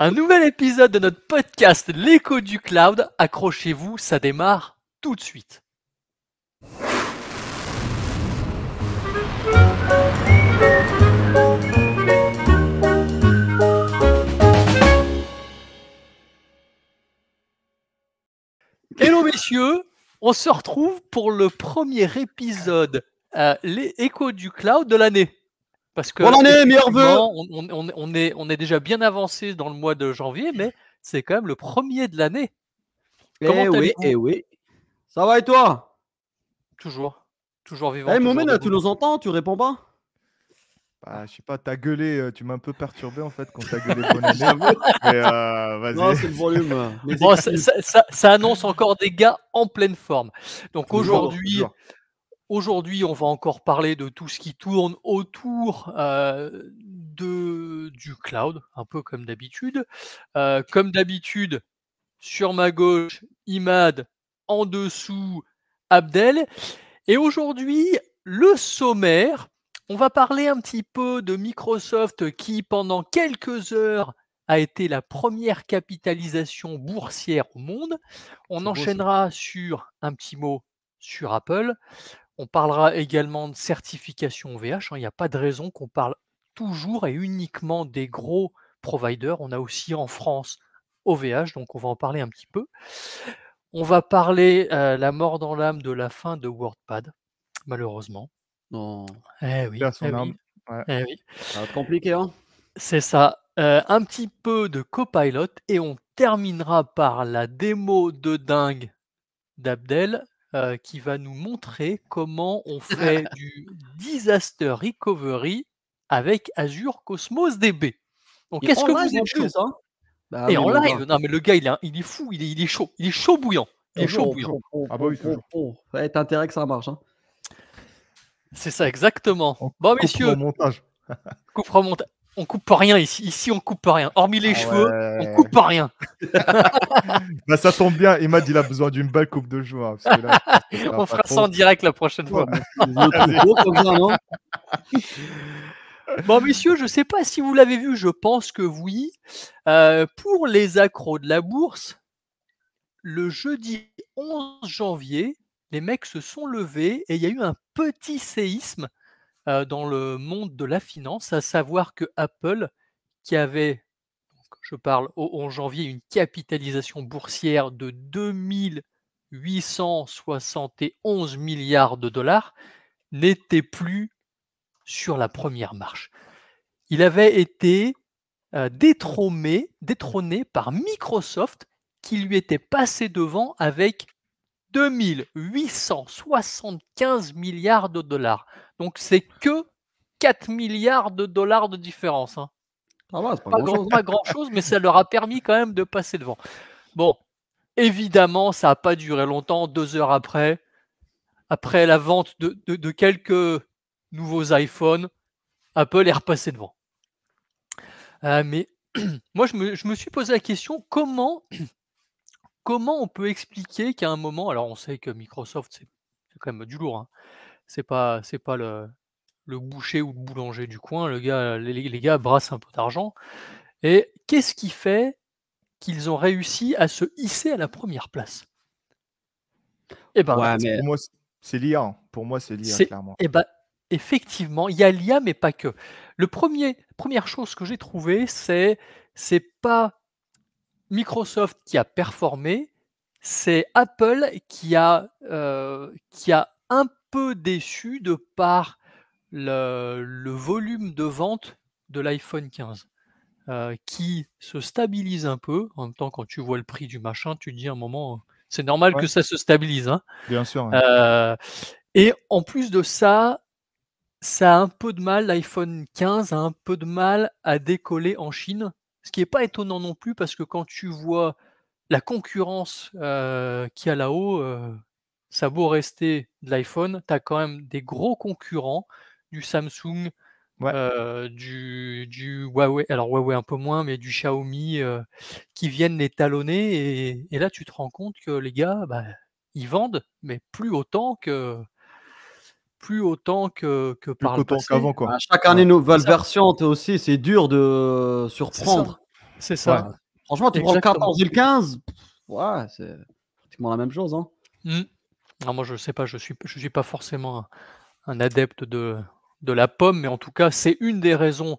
Un nouvel épisode de notre podcast L'écho du cloud. Accrochez-vous, ça démarre tout de suite. Hello messieurs, on se retrouve pour le premier épisode euh, L'écho du cloud de l'année. Parce que, on, on, est, on est déjà bien avancé dans le mois de janvier, mais c'est quand même le premier de l'année. Eh oui, eh oui. Ça va et toi Toujours. Toujours vivant. Eh hey, tu nous entends Tu réponds pas bah, je sais pas, t'as gueulé, euh, tu m'as un peu perturbé en fait quand t'as gueulé année. Non, euh, c'est le volume. bon, ça, ça, annonce encore des gars en pleine forme. Donc aujourd'hui, Aujourd'hui, on va encore parler de tout ce qui tourne autour euh, de, du cloud, un peu comme d'habitude. Euh, comme d'habitude, sur ma gauche, Imad, en dessous, Abdel. Et aujourd'hui, le sommaire, on va parler un petit peu de Microsoft qui, pendant quelques heures, a été la première capitalisation boursière au monde. On enchaînera sur un petit mot sur Apple. On parlera également de certification OVH. Hein. Il n'y a pas de raison qu'on parle toujours et uniquement des gros providers. On a aussi en France OVH, donc on va en parler un petit peu. On va parler euh, la mort dans l'âme de la fin de WordPad, malheureusement. Non. Oh. Eh, eh, eh oui. c'est compliqué, hein. C'est ça. Euh, un petit peu de copilot et on terminera par la démo de dingue d'Abdel euh, qui va nous montrer comment on fait du disaster recovery avec Azure Cosmos DB. Donc, quest ce que vous êtes chaud hein? bah Et en live, non, mais le gars, il est, fou, il est, chaud, il est chaud bouillant. Il est chaud bouillant. ah bah oui, Ça va être intérêt que ça marche. Hein. C'est ça, exactement. bon, messieurs. Montage. coupera montage on coupe pas rien ici. Ici, on coupe pas rien. Hormis les ah cheveux, on on coupe pas rien. bah, ça tombe bien. Emad, il a besoin d'une belle coupe de joie. on fera ça en direct la prochaine fois. bon, messieurs, je ne sais pas si vous l'avez vu. Je pense que oui. Euh, pour les accros de la bourse, le jeudi 11 janvier, les mecs se sont levés et il y a eu un petit séisme euh, dans le monde de la finance, à savoir que Apple, qui avait, je parle au 11 janvier, une capitalisation boursière de 2871 milliards de dollars, n'était plus sur la première marche. Il avait été euh, détrôné par Microsoft, qui lui était passé devant avec 2875 milliards de dollars. Donc c'est que 4 milliards de dollars de différence. Hein. Ah pas, grand chose. mais ça leur a permis quand même de passer devant. Bon, évidemment, ça n'a pas duré longtemps. Deux heures après, après la vente de, quelques nouveaux iPhones, Apple est repassé devant. Euh, mais moi, je me, suis posé la question comment, comment on peut expliquer qu'à un moment, alors on sait que Microsoft, c'est quand même du lourd, hein, c'est pas, c'est pas le, le, boucher ou le boulanger du coin. Le gars, les, gars brassent un peu d'argent. Et qu'est-ce qui fait qu'ils ont réussi à se hisser à la première place ben, pour moi, c'est l'IA. Pour moi, c'est clairement. Eh ben, effectivement, il y a l'IA, mais pas que. Le premier, première chose que j'ai trouvé c'est c'est pas Microsoft qui a performé, c'est Apple qui a, euh, qui a un peu déçu de par le, volume de vente de l'iPhone 15 euh, qui se stabilise un peu. En même temps, quand tu vois le prix du machin, tu te dis un moment, c'est normal que ça se stabilise. Hein. Bien sûr. Euh, et en plus de ça, ça a un peu de mal, l'iPhone 15 a un peu de mal à décoller en Chine, ce qui n'est pas étonnant non plus parce que quand tu vois la concurrence euh, qui a là-haut, ça a beau rester de l'iPhone, tu as quand même des gros concurrents du Samsung, euh, du, Huawei, alors Huawei un peu moins, mais du Xiaomi euh, qui viennent les talonner. Et, là, tu te rends compte que les gars, bah, ils vendent, mais plus autant que plus autant que, que plus par le qu'avant quoi. Bah, chaque année, nouvelle version, aussi, c'est dur de surprendre. C'est ça. Franchement, tu prends le 14 2015 c'est pratiquement la même chose. Hein. Mmh. Ah, moi, je ne sais pas, je suis, suis pas forcément un, adepte de, la pomme, mais en tout cas, c'est une des raisons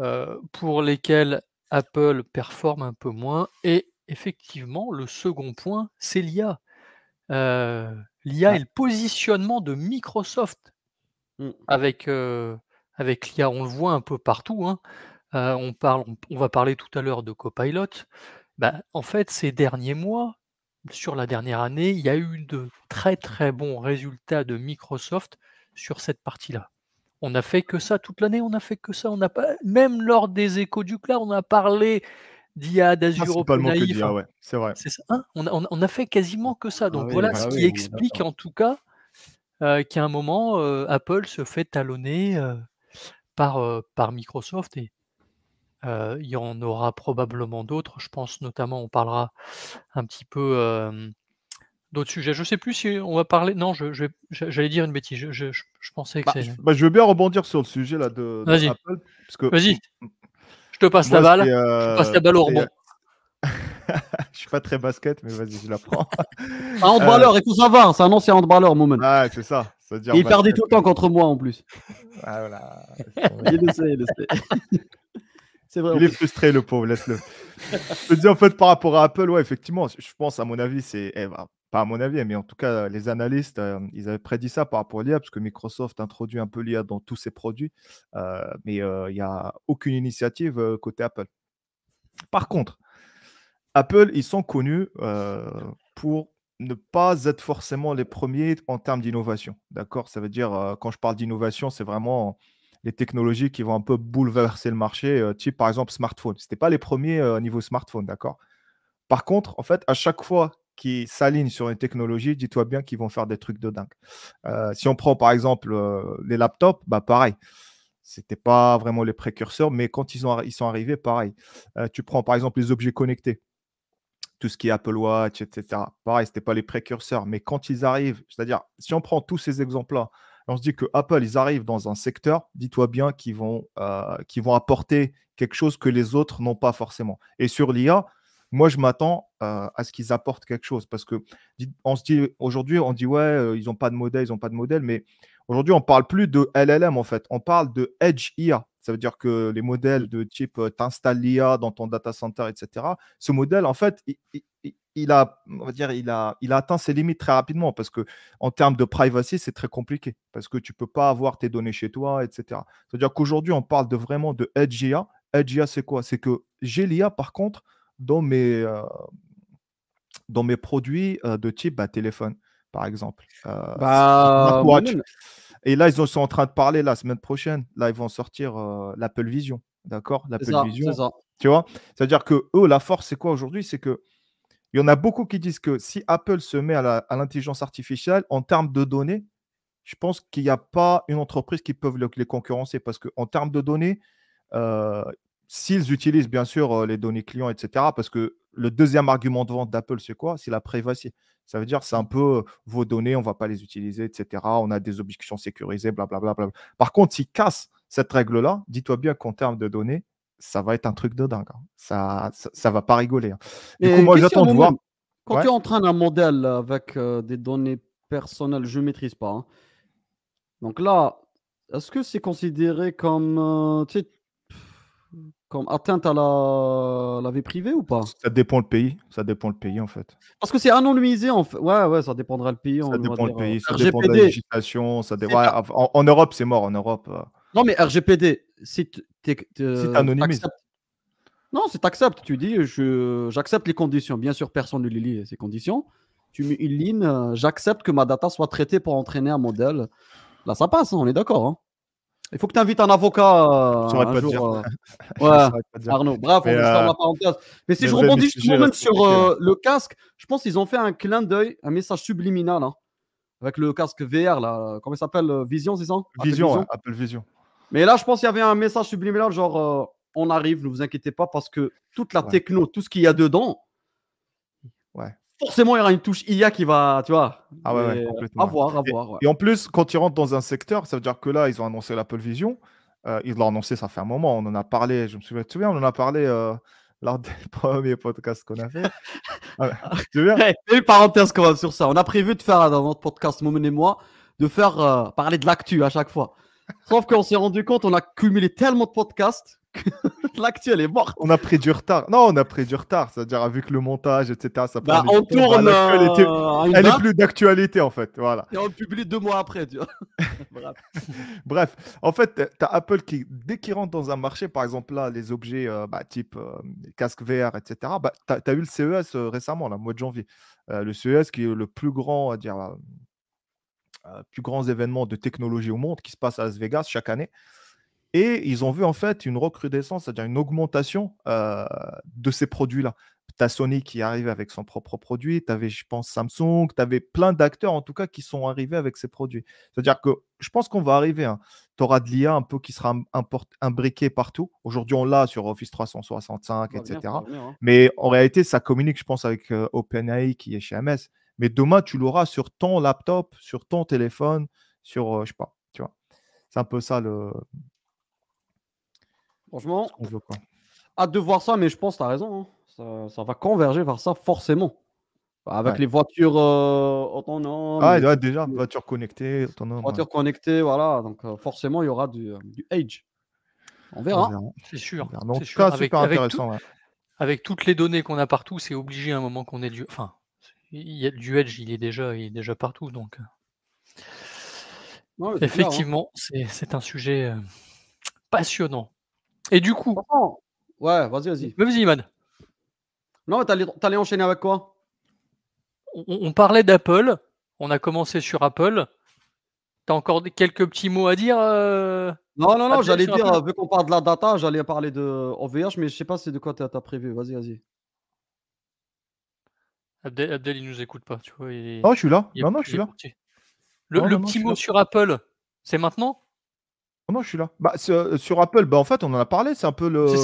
euh, pour lesquelles Apple performe un peu moins. Et effectivement, le second point, c'est l'IA. Euh, L'IA et le positionnement de Microsoft mmh. avec, euh, l'IA. On le voit un peu partout. Hein. on, parle, va parler tout à l'heure de Copilot. Bah, en fait, ces derniers mois, sur la dernière année, il y a eu de très très bons résultats de Microsoft sur cette partie-là. On n'a fait que ça toute l'année, on n'a fait que ça. On pas, même lors des échos du cloud, on a parlé d'IA, d'Azure C'est vrai. Hein, on, a, fait quasiment que ça. Ah Donc voilà bah ce qui explique en tout cas euh, qu'à un moment, euh, Apple se fait talonner euh, par, par Microsoft et, il y en aura probablement d'autres. Je pense notamment, on parlera un petit peu d'autres sujets. Je ne sais plus si on va parler. Non, j'allais dire une bêtise. Je, pensais que bah, bah, je veux bien rebondir sur le sujet là de, de Apple. Que... Vas-y. Je te passe la balle. Je passe euh, la balle au rebond. Euh, je suis pas très basket, mais vas-y, je la prends. un handballeur, tout ça, va. c'est un ancien handballeur, moment. Ah, c'est ça. il perdait tout le temps contre moi en plus. Ah, voilà. il est il est frustré, le pauvre, laisse-le. je te dis, en fait, par rapport à Apple, ouais, effectivement, je pense, à mon avis, c'est. Eh ben, pas à mon avis, mais en tout cas, les analystes, euh, ils avaient prédit ça par rapport à l'IA, parce que Microsoft introduit un peu l'IA dans tous ses produits, euh, mais euh, il n'y a aucune initiative côté Apple. Par contre, Apple, ils sont connus pour ne pas être forcément les premiers en termes d'innovation. D'accord Ça veut dire, quand je parle d'innovation, c'est vraiment les technologies qui vont un peu bouleverser le marché, euh, type par exemple smartphone. Ce n'était pas les premiers euh, au niveau smartphone, d'accord Par contre, en fait, à chaque fois qu'ils s'alignent sur une technologie, dis-toi bien qu'ils vont faire des trucs de dingue. Euh, si on prend par exemple les laptops, bah pareil. C'était pas vraiment les précurseurs, mais quand ils, ont, ils sont arrivés, pareil. tu prends par exemple les objets connectés tout ce qui est Apple Watch, etc. Pareil, ce n'était pas les précurseurs, mais quand ils arrivent, c'est-à-dire, si on prend tous ces exemples-là, on se dit que Apple, ils arrivent dans un secteur, dis-toi bien, qu'ils vont, euh, vont apporter quelque chose que les autres n'ont pas forcément. Et sur l'IA, moi, je m'attends euh, à ce qu'ils apportent quelque chose. Parce que on se dit aujourd'hui, on dit ouais, euh, ils n'ont pas de modèle, ils n'ont pas de modèle, mais aujourd'hui, on ne parle plus de LLM en fait, on parle de Edge IA. Ça veut dire que les modèles de type euh, t'installes l'IA dans ton data center, etc., ce modèle, en fait, il, il a, on va dire, il a, il atteint ses limites très rapidement parce que en termes de privacy, c'est très compliqué parce que tu peux pas avoir tes données chez toi, etc. C'est-à-dire qu'aujourd'hui, on parle de vraiment de Edge IA. Edge c'est quoi C'est que j'ai l'IA par contre dans mes, euh, dans mes produits euh, de type bah, téléphone, par exemple. Euh, bah, et là, ils sont en train de parler la semaine prochaine. Là, ils vont sortir l'Apple Vision, d'accord L'Apple Vision. Tu vois C'est-à-dire que eux, la force, c'est quoi aujourd'hui C'est que il y en a beaucoup qui disent que si Apple se met à l'intelligence artificielle, en termes de données, je pense qu'il n'y a pas une entreprise qui peut les concurrencer parce qu'en termes de données, euh, s'ils utilisent bien sûr euh, les données clients, etc., parce que le deuxième argument de vente d'Apple, c'est quoi C'est la privacy. Ça veut dire c'est un peu euh, vos données, on ne va pas les utiliser, etc. On a des objections sécurisées, blablabla. Par contre, s'ils cassent cette règle-là, dis-toi bien qu'en termes de données, ça va être un truc de dingue. Hein. Ça, ça, va pas rigoler. Hein. Du coup, moi, j'attends de voir. Quand tu es en train d'un modèle avec euh, des données personnelles, je ne maîtrise pas. Hein. Donc là, est-ce que c'est considéré comme, euh, comme atteinte à la, vie privée ou pas Ça dépend le pays. Ça dépend le pays en fait. Parce que c'est anonymisé en fait. Ouais, ouais, ça dépendra le pays. Ça dépend le pays. Euh, ça dépend de la législation. Ça en, Europe, c'est mort. En Europe. Non, mais RGPD, si c'est euh, anonyme. Non, c'est accepte. Tu dis, j'accepte les conditions. Bien sûr, personne ne les lit, ces conditions. Tu mets une euh, j'accepte que ma data soit traitée pour entraîner un modèle. Là, ça passe, hein, on est d'accord. Hein. Il faut que tu invites un avocat. Euh, un Arnaud, bravo, on la parenthèse. Mais si je rebondis juste sur hein. le casque, je pense qu'ils ont fait un clin d'œil, un message subliminal. avec le casque VR, là, comment il s'appelle Vision, c'est ça Vision, Apple Vision. Mais là, je pense qu'il y avait un message subliminal, genre, euh, on arrive, ne vous inquiétez pas, parce que toute la techno, tout ce qu'il y a dedans, forcément, il y aura une touche IA qui va, tu vois. Ah ouais, complètement. À voir, à voir. Et, en plus, quand ils rentrent dans un secteur, ça veut dire que là, ils ont annoncé l'Apple Vision. Euh, ils l'ont annoncé, ça fait un moment, on en a parlé, je me souviens, tu on en a parlé euh, lors des premiers podcasts qu'on a fait. Ah, tu une parenthèse quand même sur ça. On a prévu de faire dans notre podcast, Momen et moi, de faire parler de l'actu à chaque fois. Sauf qu'on s'est rendu compte, on a cumulé tellement de podcasts que l'actuel est mort. On a pris du retard. Non, on a pris du retard. C'est-à-dire, vu que le montage, etc., ça bah, on tourne. Bah, euh, elle n'est plus d'actualité, en fait. Voilà. Et on publie deux mois après, Bref. Bref. En fait, tu as Apple qui, dès qu'il rentre dans un marché, par exemple, là, les objets euh, bah, type euh, casque VR, etc., bah, tu as, eu le CES récemment, là, mois de janvier. le CES qui est le plus grand, à dire, plus grands événements de technologie au monde qui se passe à Las Vegas chaque année. Et ils ont vu en fait une recrudescence, c'est-à-dire une augmentation euh, de ces produits-là. Tu as Sony qui arrive avec son propre produit, tu avais, je pense, Samsung, tu avais plein d'acteurs en tout cas qui sont arrivés avec ces produits. C'est-à-dire que je pense qu'on va arriver. Hein. Tu auras de l'IA un peu qui sera imbriquée partout. Aujourd'hui, on l'a sur Office 365, bah, etc. Hein. Mais en réalité, ça communique, je pense, avec euh, OpenAI qui est chez MS. Mais demain, tu l'auras sur ton laptop, sur ton téléphone, sur, euh, je sais pas, tu vois. C'est un peu ça le. Franchement, hâte de voir ça, mais je pense que tu as raison. Hein. Ça, va converger vers ça forcément. Bah, avec les voitures euh, autonomes. Ah, déjà, les... voitures connectées, autonomes. Voitures connectées, voilà. Donc, euh, forcément, il y aura du, age. On verra. C'est sûr. C'est super intéressant. avec toutes les données qu'on a partout, c'est obligé à un moment qu'on ait du... Enfin, il y a du edge, il est déjà, il est déjà partout. Donc, euh, hein. effectivement, c'est un sujet euh, passionnant. Et du coup, ouais, vas-y, vas-y. Vas-y, man. Non, t'allais enchaîner avec quoi on, parlait d'Apple. On a commencé sur Apple. T'as encore quelques petits mots à dire euh, Non, non, non, j'allais dire, vu qu'on parle de la data, j'allais parler de OVH, mais je sais pas c'est de quoi t'as as prévu. Vas-y, vas-y. Abdel, il nous écoute pas, tu vois. Oh, je suis là. non, oh, non, je suis là. Le, petit mot sur Apple, bah, c'est maintenant euh, non, je suis là. sur Apple, bah, en fait, on en a parlé, c'est un peu le. non,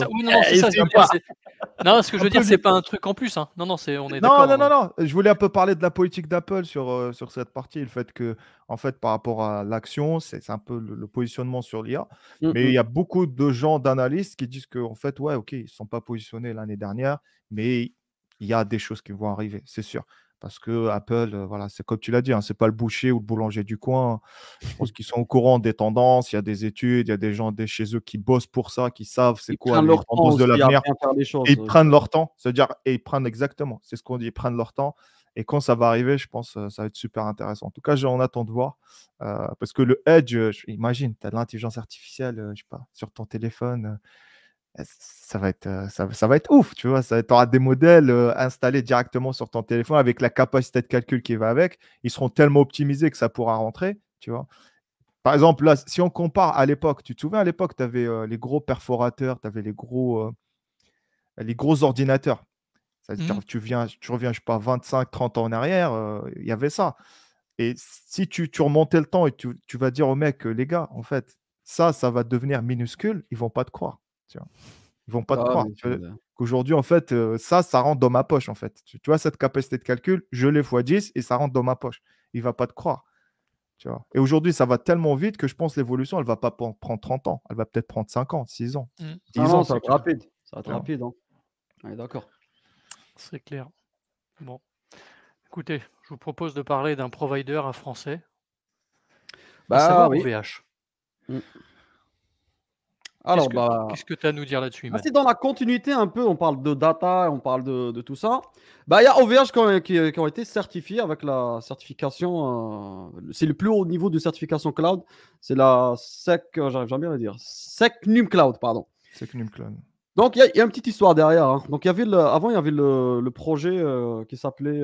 ce que je veux dire, c'est pas un truc en plus. Hein. Non, non, c'est on est. Non, non, non, non. Je voulais un peu parler de la politique d'Apple sur, euh, sur cette partie, le fait que, en fait, par rapport à l'action, c'est un peu le, positionnement sur l'IA. Mmh, mais mmh. il y a beaucoup de gens d'analystes qui disent que, en fait, ouais, ok, ils sont pas positionnés l'année dernière, mais il y a des choses qui vont arriver, c'est sûr. Parce que Apple, euh, voilà, c'est comme tu l'as dit, hein, ce n'est pas le boucher ou le boulanger du coin. Hein. Je pense qu'ils sont au courant des tendances. Il y a des études, il y a des gens des, chez eux qui bossent pour ça, qui savent c'est quoi les tendances de l'avenir. Ils prennent leur temps, c'est-à-dire et ils prennent exactement. C'est ce qu'on dit, ils prennent leur temps. Et quand ça va arriver, je pense que euh, ça va être super intéressant. En tout cas, j'en attends de voir. Euh, parce que le Edge, imagine, tu as de l'intelligence artificielle, je sais pas, sur ton téléphone. Bah, ça va être euh, ça, ça, va être ouf, tu vois. Tu auras des modèles euh, installés directement sur ton téléphone avec la capacité de calcul qui va avec. Ils seront tellement optimisés que ça pourra rentrer, tu vois. Par exemple, là, si on compare à l'époque, tu te souviens à l'époque, tu avais euh, les gros perforateurs, tu avais les gros, les gros ordinateurs. Mmh. tu, viens, tu reviens, je sais pas, 25, 30 ans en arrière, il y avait ça. Et si tu, remontais le temps et tu, vas dire au mecs, les gars, en fait, ça, ça va devenir minuscule, ils vont pas te croire ils ne vont pas te ah, croire. Qu'aujourd'hui, en fait, euh, ça, ça rentre dans ma poche, en fait. Tu, vois, cette capacité de calcul, je l'ai fois 10 et ça rentre dans ma poche. Il va pas te croire. Tu vois. Et aujourd'hui, ça va tellement vite que je pense l'évolution, elle va pas prendre 30 ans. Elle va peut-être prendre 5 ans, 6 ans. 10 mmh. ah ans, ça va être rapide. Ça rapide. Hein. d'accord. C'est clair. Bon. Écoutez, je vous propose de parler d'un provider à français. Bah, va VH. Mmh. Alors, qu'est-ce que bah, tu as à nous dire là-dessus C'est dans la continuité un peu, on parle de data, on parle de, tout ça. Bah, il y a OVH qui, ont été certifiés avec la certification, euh, c'est le plus haut niveau de certification cloud, c'est la SEC, euh, j'arrive jamais à le dire, Num Cloud, pardon. Num Cloud. Donc, il y, a une petite histoire derrière. Hein. Donc, y avait le, avant, il y avait le, projet euh, qui s'appelait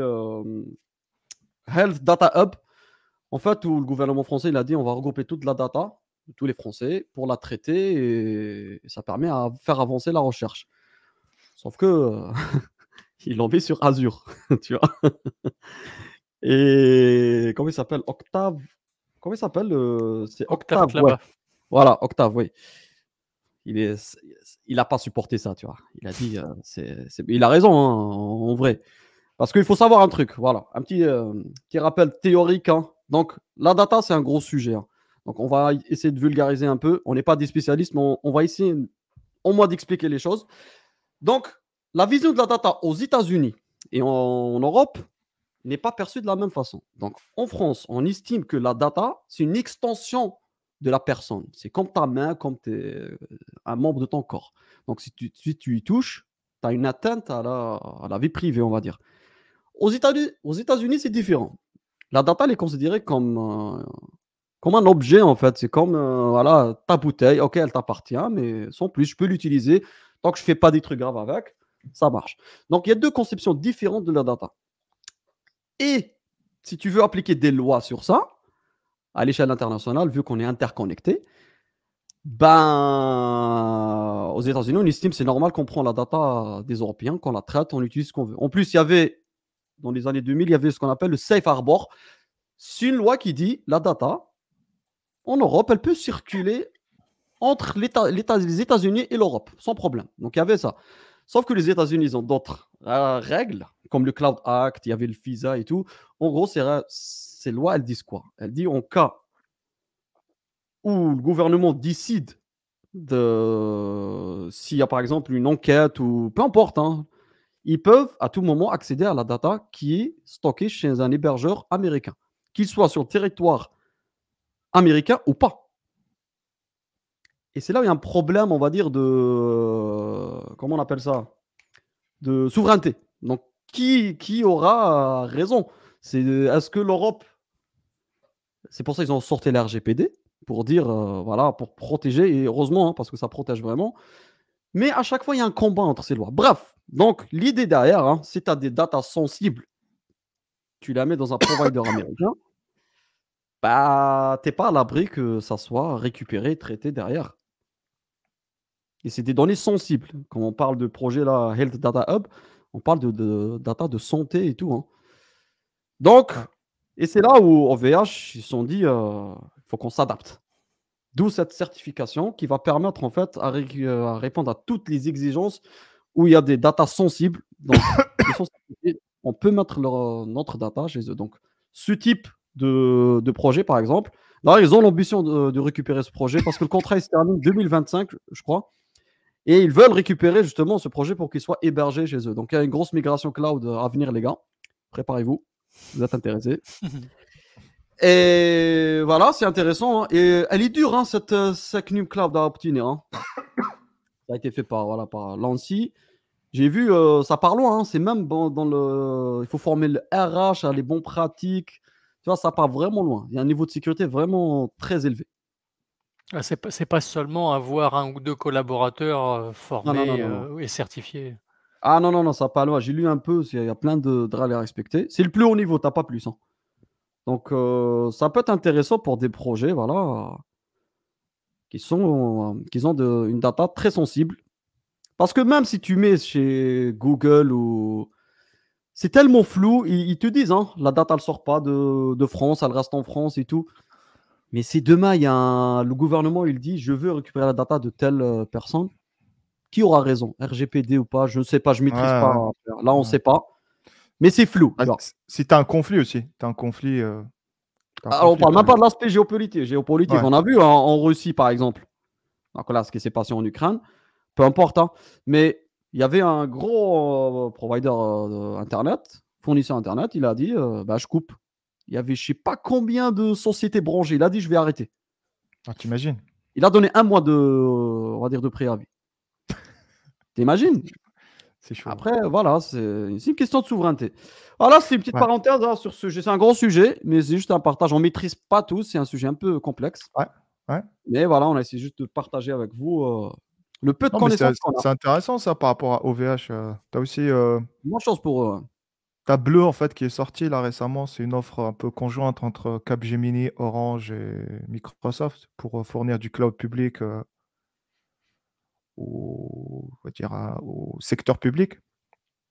Health Data Hub. En fait, où le gouvernement français il a dit on va regrouper toute la data tous les Français pour la traiter et, ça permet à faire avancer la recherche. Sauf que il l'ont mis sur Azure, tu vois. et comment il s'appelle Octave Comment il s'appelle C'est Octave, Voilà, Octave, oui. Il est, il a pas supporté ça, tu vois. Il a dit, euh, il a raison hein, en, vrai, parce qu'il faut savoir un truc, voilà, un petit, euh, rappel théorique. Hein. Donc la data, c'est un gros sujet. Hein. Donc, on va essayer de vulgariser un peu. On n'est pas des spécialistes, mais on, va essayer au moins d'expliquer les choses. Donc, la vision de la data aux États-Unis et en, Europe n'est pas perçue de la même façon. Donc, en France, on estime que la data, c'est une extension de la personne. C'est comme ta main, comme euh, un membre de ton corps. Donc, si tu, y touches, tu as une atteinte à la, vie privée, on va dire. Aux États-Unis, c'est différent. La data, elle est considérée comme euh, comme un objet en fait. C'est comme euh, voilà, ta bouteille, ok, elle t'appartient, mais sans plus, je peux l'utiliser tant que je ne fais pas des trucs graves avec, ça marche. Donc il y a deux conceptions différentes de la data. Et si tu veux appliquer des lois sur ça, à l'échelle internationale, vu qu'on est interconnecté, ben, aux États-Unis, on estime c'est normal qu'on prend la data des Européens, qu'on la traite, on utilise ce qu'on veut. En plus, il y avait, dans les années 2000, il y avait ce qu'on appelle le safe harbor. C'est une loi qui dit la data, en Europe, elle peut circuler entre les États-Unis et l'Europe, sans problème. Donc il y avait ça. Sauf que les États-Unis, ont d'autres euh, règles, comme le Cloud Act, il y avait le FISA et tout. En gros, ces, lois, elles disent quoi Elles disent en cas où le gouvernement décide de s'il y a par exemple une enquête ou peu importe, hein, ils peuvent à tout moment accéder à la data qui est stockée chez un hébergeur américain, qu'il soit sur le territoire américain ou pas. Et c'est là où il y a un problème, on va dire, de. Comment on appelle ça De souveraineté. Donc, qui, qui aura euh, raison C'est Est-ce que l'Europe. C'est pour ça qu'ils ont sorti l'RGPD, pour dire, euh, voilà, pour protéger, et heureusement, hein, parce que ça protège vraiment. Mais à chaque fois, il y a un combat entre ces lois. Bref, donc l'idée derrière, hein, c'est si tu as des datas sensibles, tu la mets dans un provider américain bah, t'es pas à l'abri que ça soit récupéré, traité derrière. Et c'est des données sensibles. Quand on parle de projet là, Health Data Hub, on parle de, data de santé et tout. Hein. Donc, et c'est là où VH ils se sont dit, euh, il faut qu'on s'adapte. D'où cette certification qui va permettre en fait euh, à, répondre à toutes les exigences où il y a des datas sensibles. Donc, on peut mettre leur, euh, notre data chez eux. Donc, ce type de, projets projet, par exemple. ils ont l'ambition de, récupérer ce projet parce que le contrat se termine 2025, je crois. Et ils veulent récupérer justement ce projet pour qu'il soit hébergé chez eux. Donc il y a une grosse migration cloud à venir, les gars. Préparez-vous, vous êtes intéressés. Et voilà, c'est intéressant. Hein. Et elle est dure, hein, cette, euh, cette Cloud à obtenir. Hein. Ça a été fait par, voilà, J'ai vu, euh, ça part loin. C'est même dans, dans, le. Il faut former le RH à les bonnes pratiques, tu vois, ça part vraiment loin. Il y a un niveau de sécurité vraiment très élevé. Ah, Ce n'est pas, seulement avoir un ou deux collaborateurs euh, formés euh, et certifiés. Ah non, non, non, ça pas loin. J'ai lu un peu, il y a plein de, draps à respecter. C'est le plus haut niveau, tu n'as pas plus. Hein. Donc euh, ça peut être intéressant pour des projets, voilà, qui, sont, qui ont de, une data très sensible. Parce que même si tu mets chez Google ou c'est tellement flou. Ils, te disent, hein, la date, elle sort pas de, France, elle reste en France et tout. Mais c'est demain, il y a le gouvernement, il dit, je veux récupérer la data de telle euh, personne, qui aura raison RGPD ou pas Je ne sais pas, je ne maîtrise pas. Euh, là, on ne sait pas. Mais c'est flou. Ah, c'est un conflit aussi, c'est un conflit. Euh, Alors, ah, on parle même pas de l'aspect géopolitique. géopolitique. On a vu hein, en Russie, par exemple. Donc là, ce qui s'est passé en Ukraine, peu importe. Hein. Mais il y avait un gros euh, provider euh, Internet, fournisseur Internet, il a dit euh, bah, je coupe. Il y avait je sais pas combien de sociétés branchées. Il a dit je vais arrêter. Tu ah, t'imagines Il a donné un mois de, on va dire, de préavis. T'imagines C'est chaud. Après, voilà, c'est une question de souveraineté. Voilà, c'est une petite parenthèse hein, sur ce sujet. C'est un gros sujet, mais c'est juste un partage. On maîtrise pas tout. C'est un sujet un peu complexe. ouais. Mais voilà, on a essayé juste de partager avec vous le peu de C'est intéressant ça par rapport à OVH. Euh. t'as aussi. Euh, chance pour eux. Hein. T'as Bleu en fait qui est sorti là récemment. C'est une offre un peu conjointe entre Capgemini, Orange et Microsoft pour euh, fournir du cloud public au, secteur public.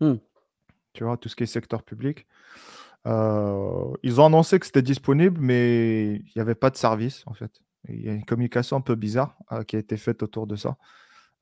Hum. Tu vois, tout ce qui est secteur public. ils ont annoncé que c'était disponible, mais il n'y avait pas de service en fait. Il y a une communication un peu bizarre qui a été faite autour de ça.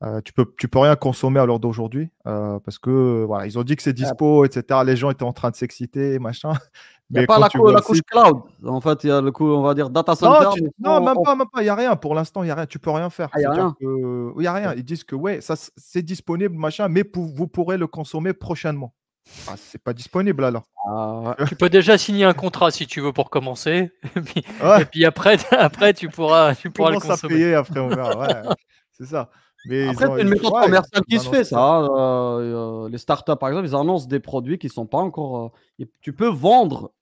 Euh, tu peux, tu peux rien consommer à l'heure d'aujourd'hui euh, parce que voilà, ils ont dit que c'est ah. dispo, etc. Les gens étaient en train de s'exciter, machin. mais n'y pas la, couche cloud. En fait, il y a le coup, on va dire data center. Non, même pas, même pas. Il n'y a rien. Pour l'instant, il n'y a rien. Tu peux rien faire. Il ah, n'y a, euh, a, rien. Ils disent que ouais, ça c'est disponible, machin, mais vous pourrez le consommer prochainement. Ah, c'est pas disponible alors. Ah, tu peux déjà signer un contrat si tu veux pour commencer. et, puis, après, après tu pourras, tu pourras le consommer. après, on verra. c'est ça. Après, c'est une méthode commerciale qui bah se fait, ça. Hein, euh, les startups, par exemple, ils annoncent des produits qui ne sont pas encore. Euh, tu peux vendre.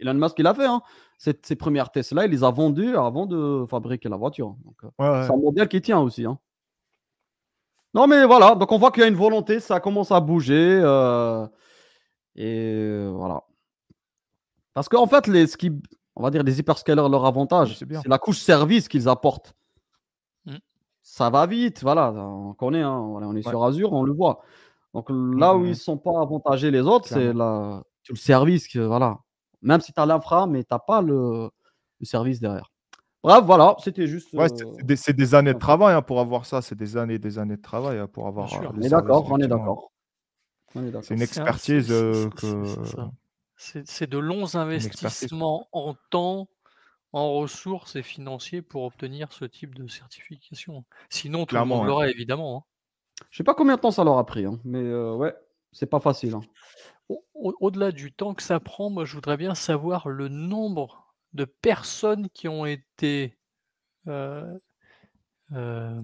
Elon Musk, il a fait. Hein, ces premières Tesla, il les a vendues avant de fabriquer la voiture. Euh, c'est un modèle qui tient aussi. Hein. Non, mais voilà. Donc, on voit qu'il y a une volonté. Ça commence à bouger. et voilà. Parce qu'en fait, les, ce on va dire, les hyperscalers, leur avantage, c'est la couche service qu'ils apportent. Mmh ça va vite. Voilà, on connaît, hein, on est sur Azure, on le voit. Donc mmh, là où mmh, ils mmh. sont pas avantagés les autres, c'est le service. Que, voilà. Même si tu as l'infra, mais tu n'as pas le, service derrière. Bref, voilà, c'était juste. c'est, des, années de euh, travail hein, pour avoir ça. C'est des années des années de travail hein, pour avoir. Euh, on, est d'accord, on est d'accord, C'est une expertise euh, C'est de longs investissements en temps en ressources et financiers pour obtenir ce type de certification. Sinon, tout le monde l'aura, évidemment. Hein. Je sais pas combien de temps ça leur a pris, hein, mais euh, ouais, c'est pas facile. Hein. Au-delà du temps que ça prend, moi, je voudrais bien savoir le nombre de personnes qui ont été euh, euh,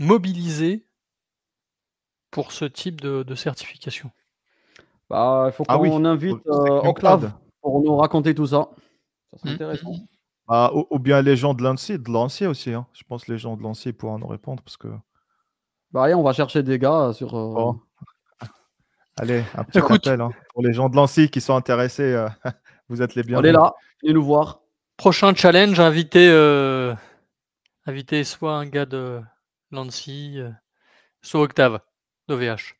mobilisées pour ce type de, certification. Bah, il faut ah qu'on invite Octave pour nous raconter tout ça. Ça serait mmh, mmh, intéressant. Mmh. Bah, ou, bien les gens de Lancy, de Lancier aussi. Hein. Je pense que les gens de Lancier pourront nous répondre parce que. Bah allez, on va chercher des gars euh, sur. Euh, allez, un petit hein. pour les gens de Lancy qui sont intéressés. Euh, vous êtes les bienvenus. On est là, venez nous voir. Prochain challenge, inviter, inviter soit un gars de Lancy, soit Octave d'OVH.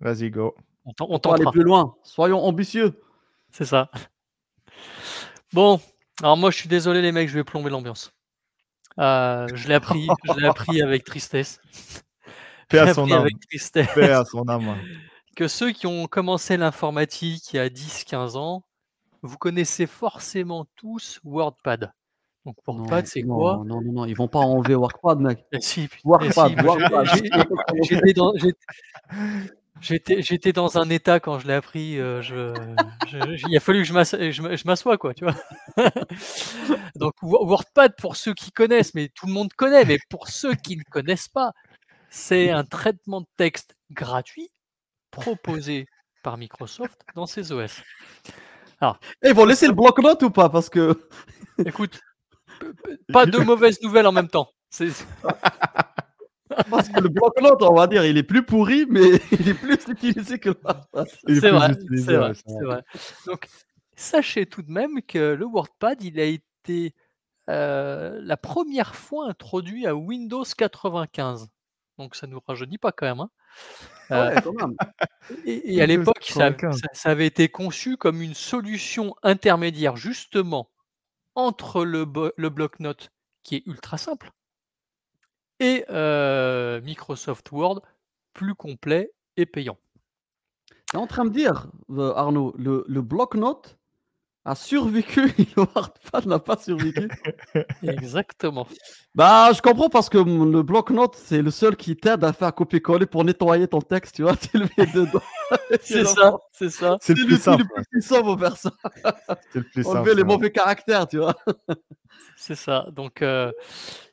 Vas-y, go. On, on, on aller plus loin. Soyons ambitieux. C'est ça. Bon, alors moi je suis désolé les mecs, je vais plomber l'ambiance. Euh, je l'ai appris, je l'ai avec tristesse. Père à son âme. Que ceux qui ont commencé l'informatique il y a 10-15 ans, vous connaissez forcément tous WordPad. Donc WordPad, c'est quoi Non, non, non, ils vont pas enlever WordPad, mec. Eh eh WordPad, WordPad. J'étais, dans un état quand je l'ai appris. Euh, il a fallu que je m'assoie, quoi, tu vois. Donc WordPad pour ceux qui connaissent, mais tout le monde connaît, mais pour ceux qui ne connaissent pas, c'est un traitement de texte gratuit proposé par Microsoft dans ses OS. Eh, ils vont laisser le bloc note ou pas Parce que, écoute, pas de mauvaises nouvelles en même temps. C'est... Parce que le bloc-notes, on va dire, il est plus pourri, mais il est plus utilisé que WordPad. C'est vrai, c'est vrai, Donc, sachez tout de même que le WordPad, il a été euh, la première fois introduit à Windows 95. Donc, ça ne nous rajeunit pas quand même. Hein. Ah euh, et, à l'époque, ça, avait été conçu comme une solution intermédiaire, justement, entre le, le bloc-notes qui est ultra simple et euh, Microsoft Word plus complet et payant. Tu es en train de dire, euh, Arnaud, le, le bloc-notes a survécu Il n'a pas survécu. Exactement. Bah, je comprends parce que le bloc-notes, c'est le seul qui t'aide à faire copier-coller pour nettoyer ton texte, tu vois, dedans. c'est ça, c'est ça. C'est le, plus simple On veut le plus les mauvais caractères, tu vois. c'est ça. Donc, euh,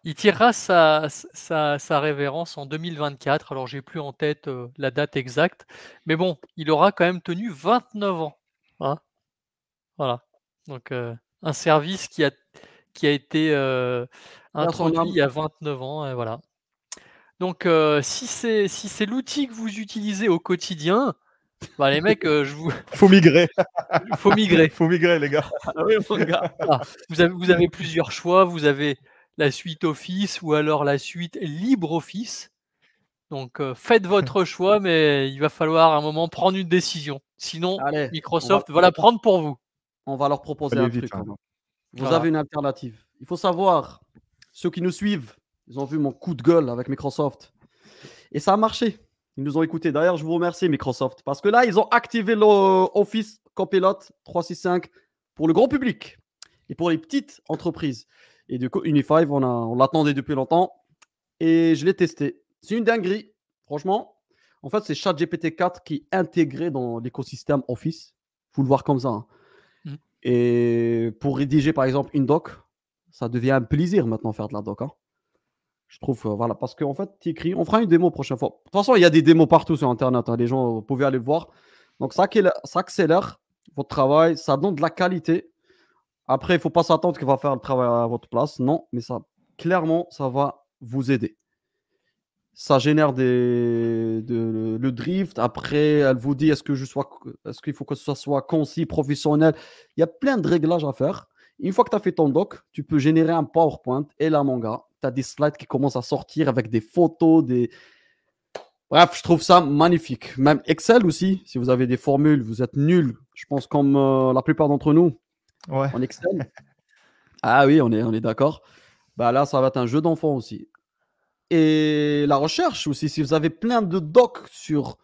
il tirera sa, sa, sa, révérence en 2024. Alors, j'ai plus en tête euh, la date exacte, mais bon, il aura quand même tenu 29 ans. Hein voilà. Donc, un service qui a, qui a été introduit il y a 29 ans. voilà. Donc, si c'est si l'outil que vous utilisez au quotidien, bah, les mecs, je vous. Faut migrer. Faut migrer. Faut migrer, les gars. Ah ah, vous, avez, plusieurs choix. Vous avez la suite Office ou alors la suite LibreOffice. Donc, faites votre choix, mais il va falloir à un moment prendre une décision. Sinon, Microsoft va la prendre pour vous on va leur proposer un truc. Hein. Hein. Vous avez une alternative. Il faut savoir, ceux qui nous suivent, ils ont vu mon coup de gueule avec Microsoft. Et ça a marché. Ils nous ont écoutés. D'ailleurs, je vous remercie, Microsoft, parce que là, ils ont activé l'Office Copilot 365 pour le grand public et pour les petites entreprises. Et du coup, Unify, on, on l'attendait depuis longtemps et je l'ai testé. C'est une dinguerie, franchement. En fait, c'est ChatGPT 4 qui est intégré dans l'écosystème Office. Il faut le voir comme ça. Hein. Et pour rédiger, par exemple, une doc, ça devient un plaisir maintenant faire de la doc. Hein. Je trouve, euh, voilà, parce qu'en fait, tu écris, on fera une démo prochaine fois. De toute façon, il y a des démos partout sur Internet, hein, les gens, vous pouvez aller voir. Donc, ça, ça accélère votre travail, ça donne de la qualité. Après, il ne faut pas s'attendre qu'il va faire le travail à votre place, non, mais ça, clairement, ça va vous aider ça génère des, le drift. Après, elle vous dit est-ce que je sois, ce qu'il faut que ça soit concis, professionnel. Il y a plein de réglages à faire. Une fois que tu as fait ton doc, tu peux générer un PowerPoint et la manga. tu as des slides qui commencent à sortir avec des photos, des. Bref, je trouve ça magnifique. Même Excel aussi, si vous avez des formules, vous êtes nul. Je pense comme euh, la plupart d'entre nous ouais. en Excel. ah oui, on est, on est d'accord. Bah là, ça va être un jeu d'enfant aussi et la recherche aussi. Si vous avez plein de docs sur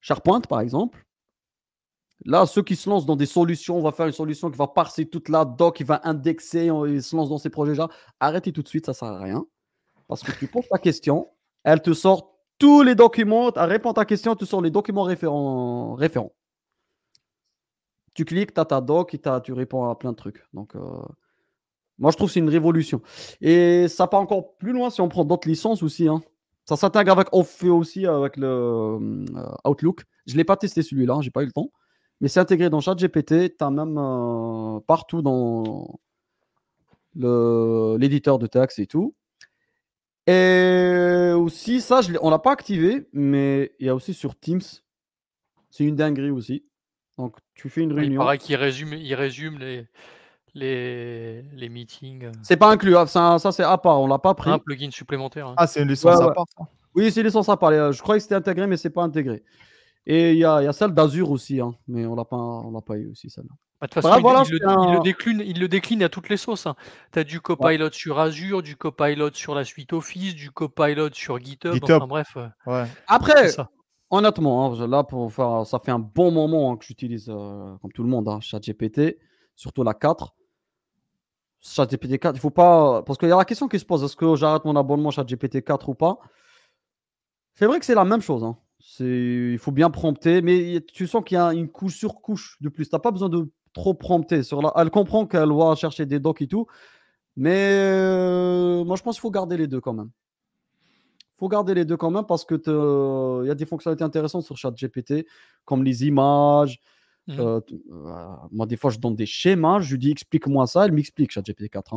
SharePoint par exemple, là, ceux qui se lancent dans des solutions, on va faire une solution qui va parser toute la doc, qui va indexer, ils se lancent dans ces projets-là. Arrêtez tout de suite, ça ne sert à rien. Parce que tu poses ta question, elle te sort tous les documents, elle répond à ta question, elle te les documents référents. Tu cliques, tu as ta doc, et tu réponds à plein de trucs. Donc. Euh, moi, je trouve que c'est une révolution. Et ça part encore plus loin si on prend d'autres licences aussi. Hein. Ça s'intègre avec aussi avec le euh, Outlook. Je ne l'ai pas testé celui-là, Je n'ai pas eu le temps. Mais c'est intégré dans ChatGPT. Tu as même euh, partout dans l'éditeur de texte et tout. Et aussi, ça, je on l'a pas activé, mais il y a aussi sur Teams. C'est une dinguerie aussi. Donc, tu fais une réunion. Il paraît qu'il il résume les, les, les meetings. Euh. C'est pas inclus, hein. ça, c'est à part, on l'a pas pris. Un plugin supplémentaire. Hein. Ah, c'est une licence à part, Oui, c'est une licence à part. Euh, je croyais que c'était intégré, mais c'est pas intégré. Et il y a, y a celle d'Azure aussi, hein. mais on l'a pas, on l'a pas eu aussi celle-là. Bah, de toute façon, il- le, décline, il le décline à toutes les sauces. Tu as du copilot sur Azure, du copilot sur la suite Office, du copilot sur GitHub. Enfin bref, euh, Après, honnêtement, là pour faire, ça fait un bon moment que j'utilise, comme tout le monde, hein, ChatGPT, surtout la 4. ChatGPT 4, il faut pas. Parce qu'il y a la question qui se pose est-ce que j'arrête mon abonnement ChatGPT 4 ou pas C'est vrai que c'est la même chose. Hein. Il faut bien prompter, mais tu sens qu'il y a une couche sur couche de plus. Tu n'as pas besoin de trop prompter. Sur Elle comprend qu'elle va chercher des docs et tout. Mais euh, moi, je pense qu'il faut garder les deux quand même. Il faut garder les deux quand même parce que il y a des fonctionnalités intéressantes sur ChatGPT, comme les images. Mmh. Euh, euh, moi, des fois, je donne des schémas, je lui dis explique-moi ça, elle m'explique, chat gpt 4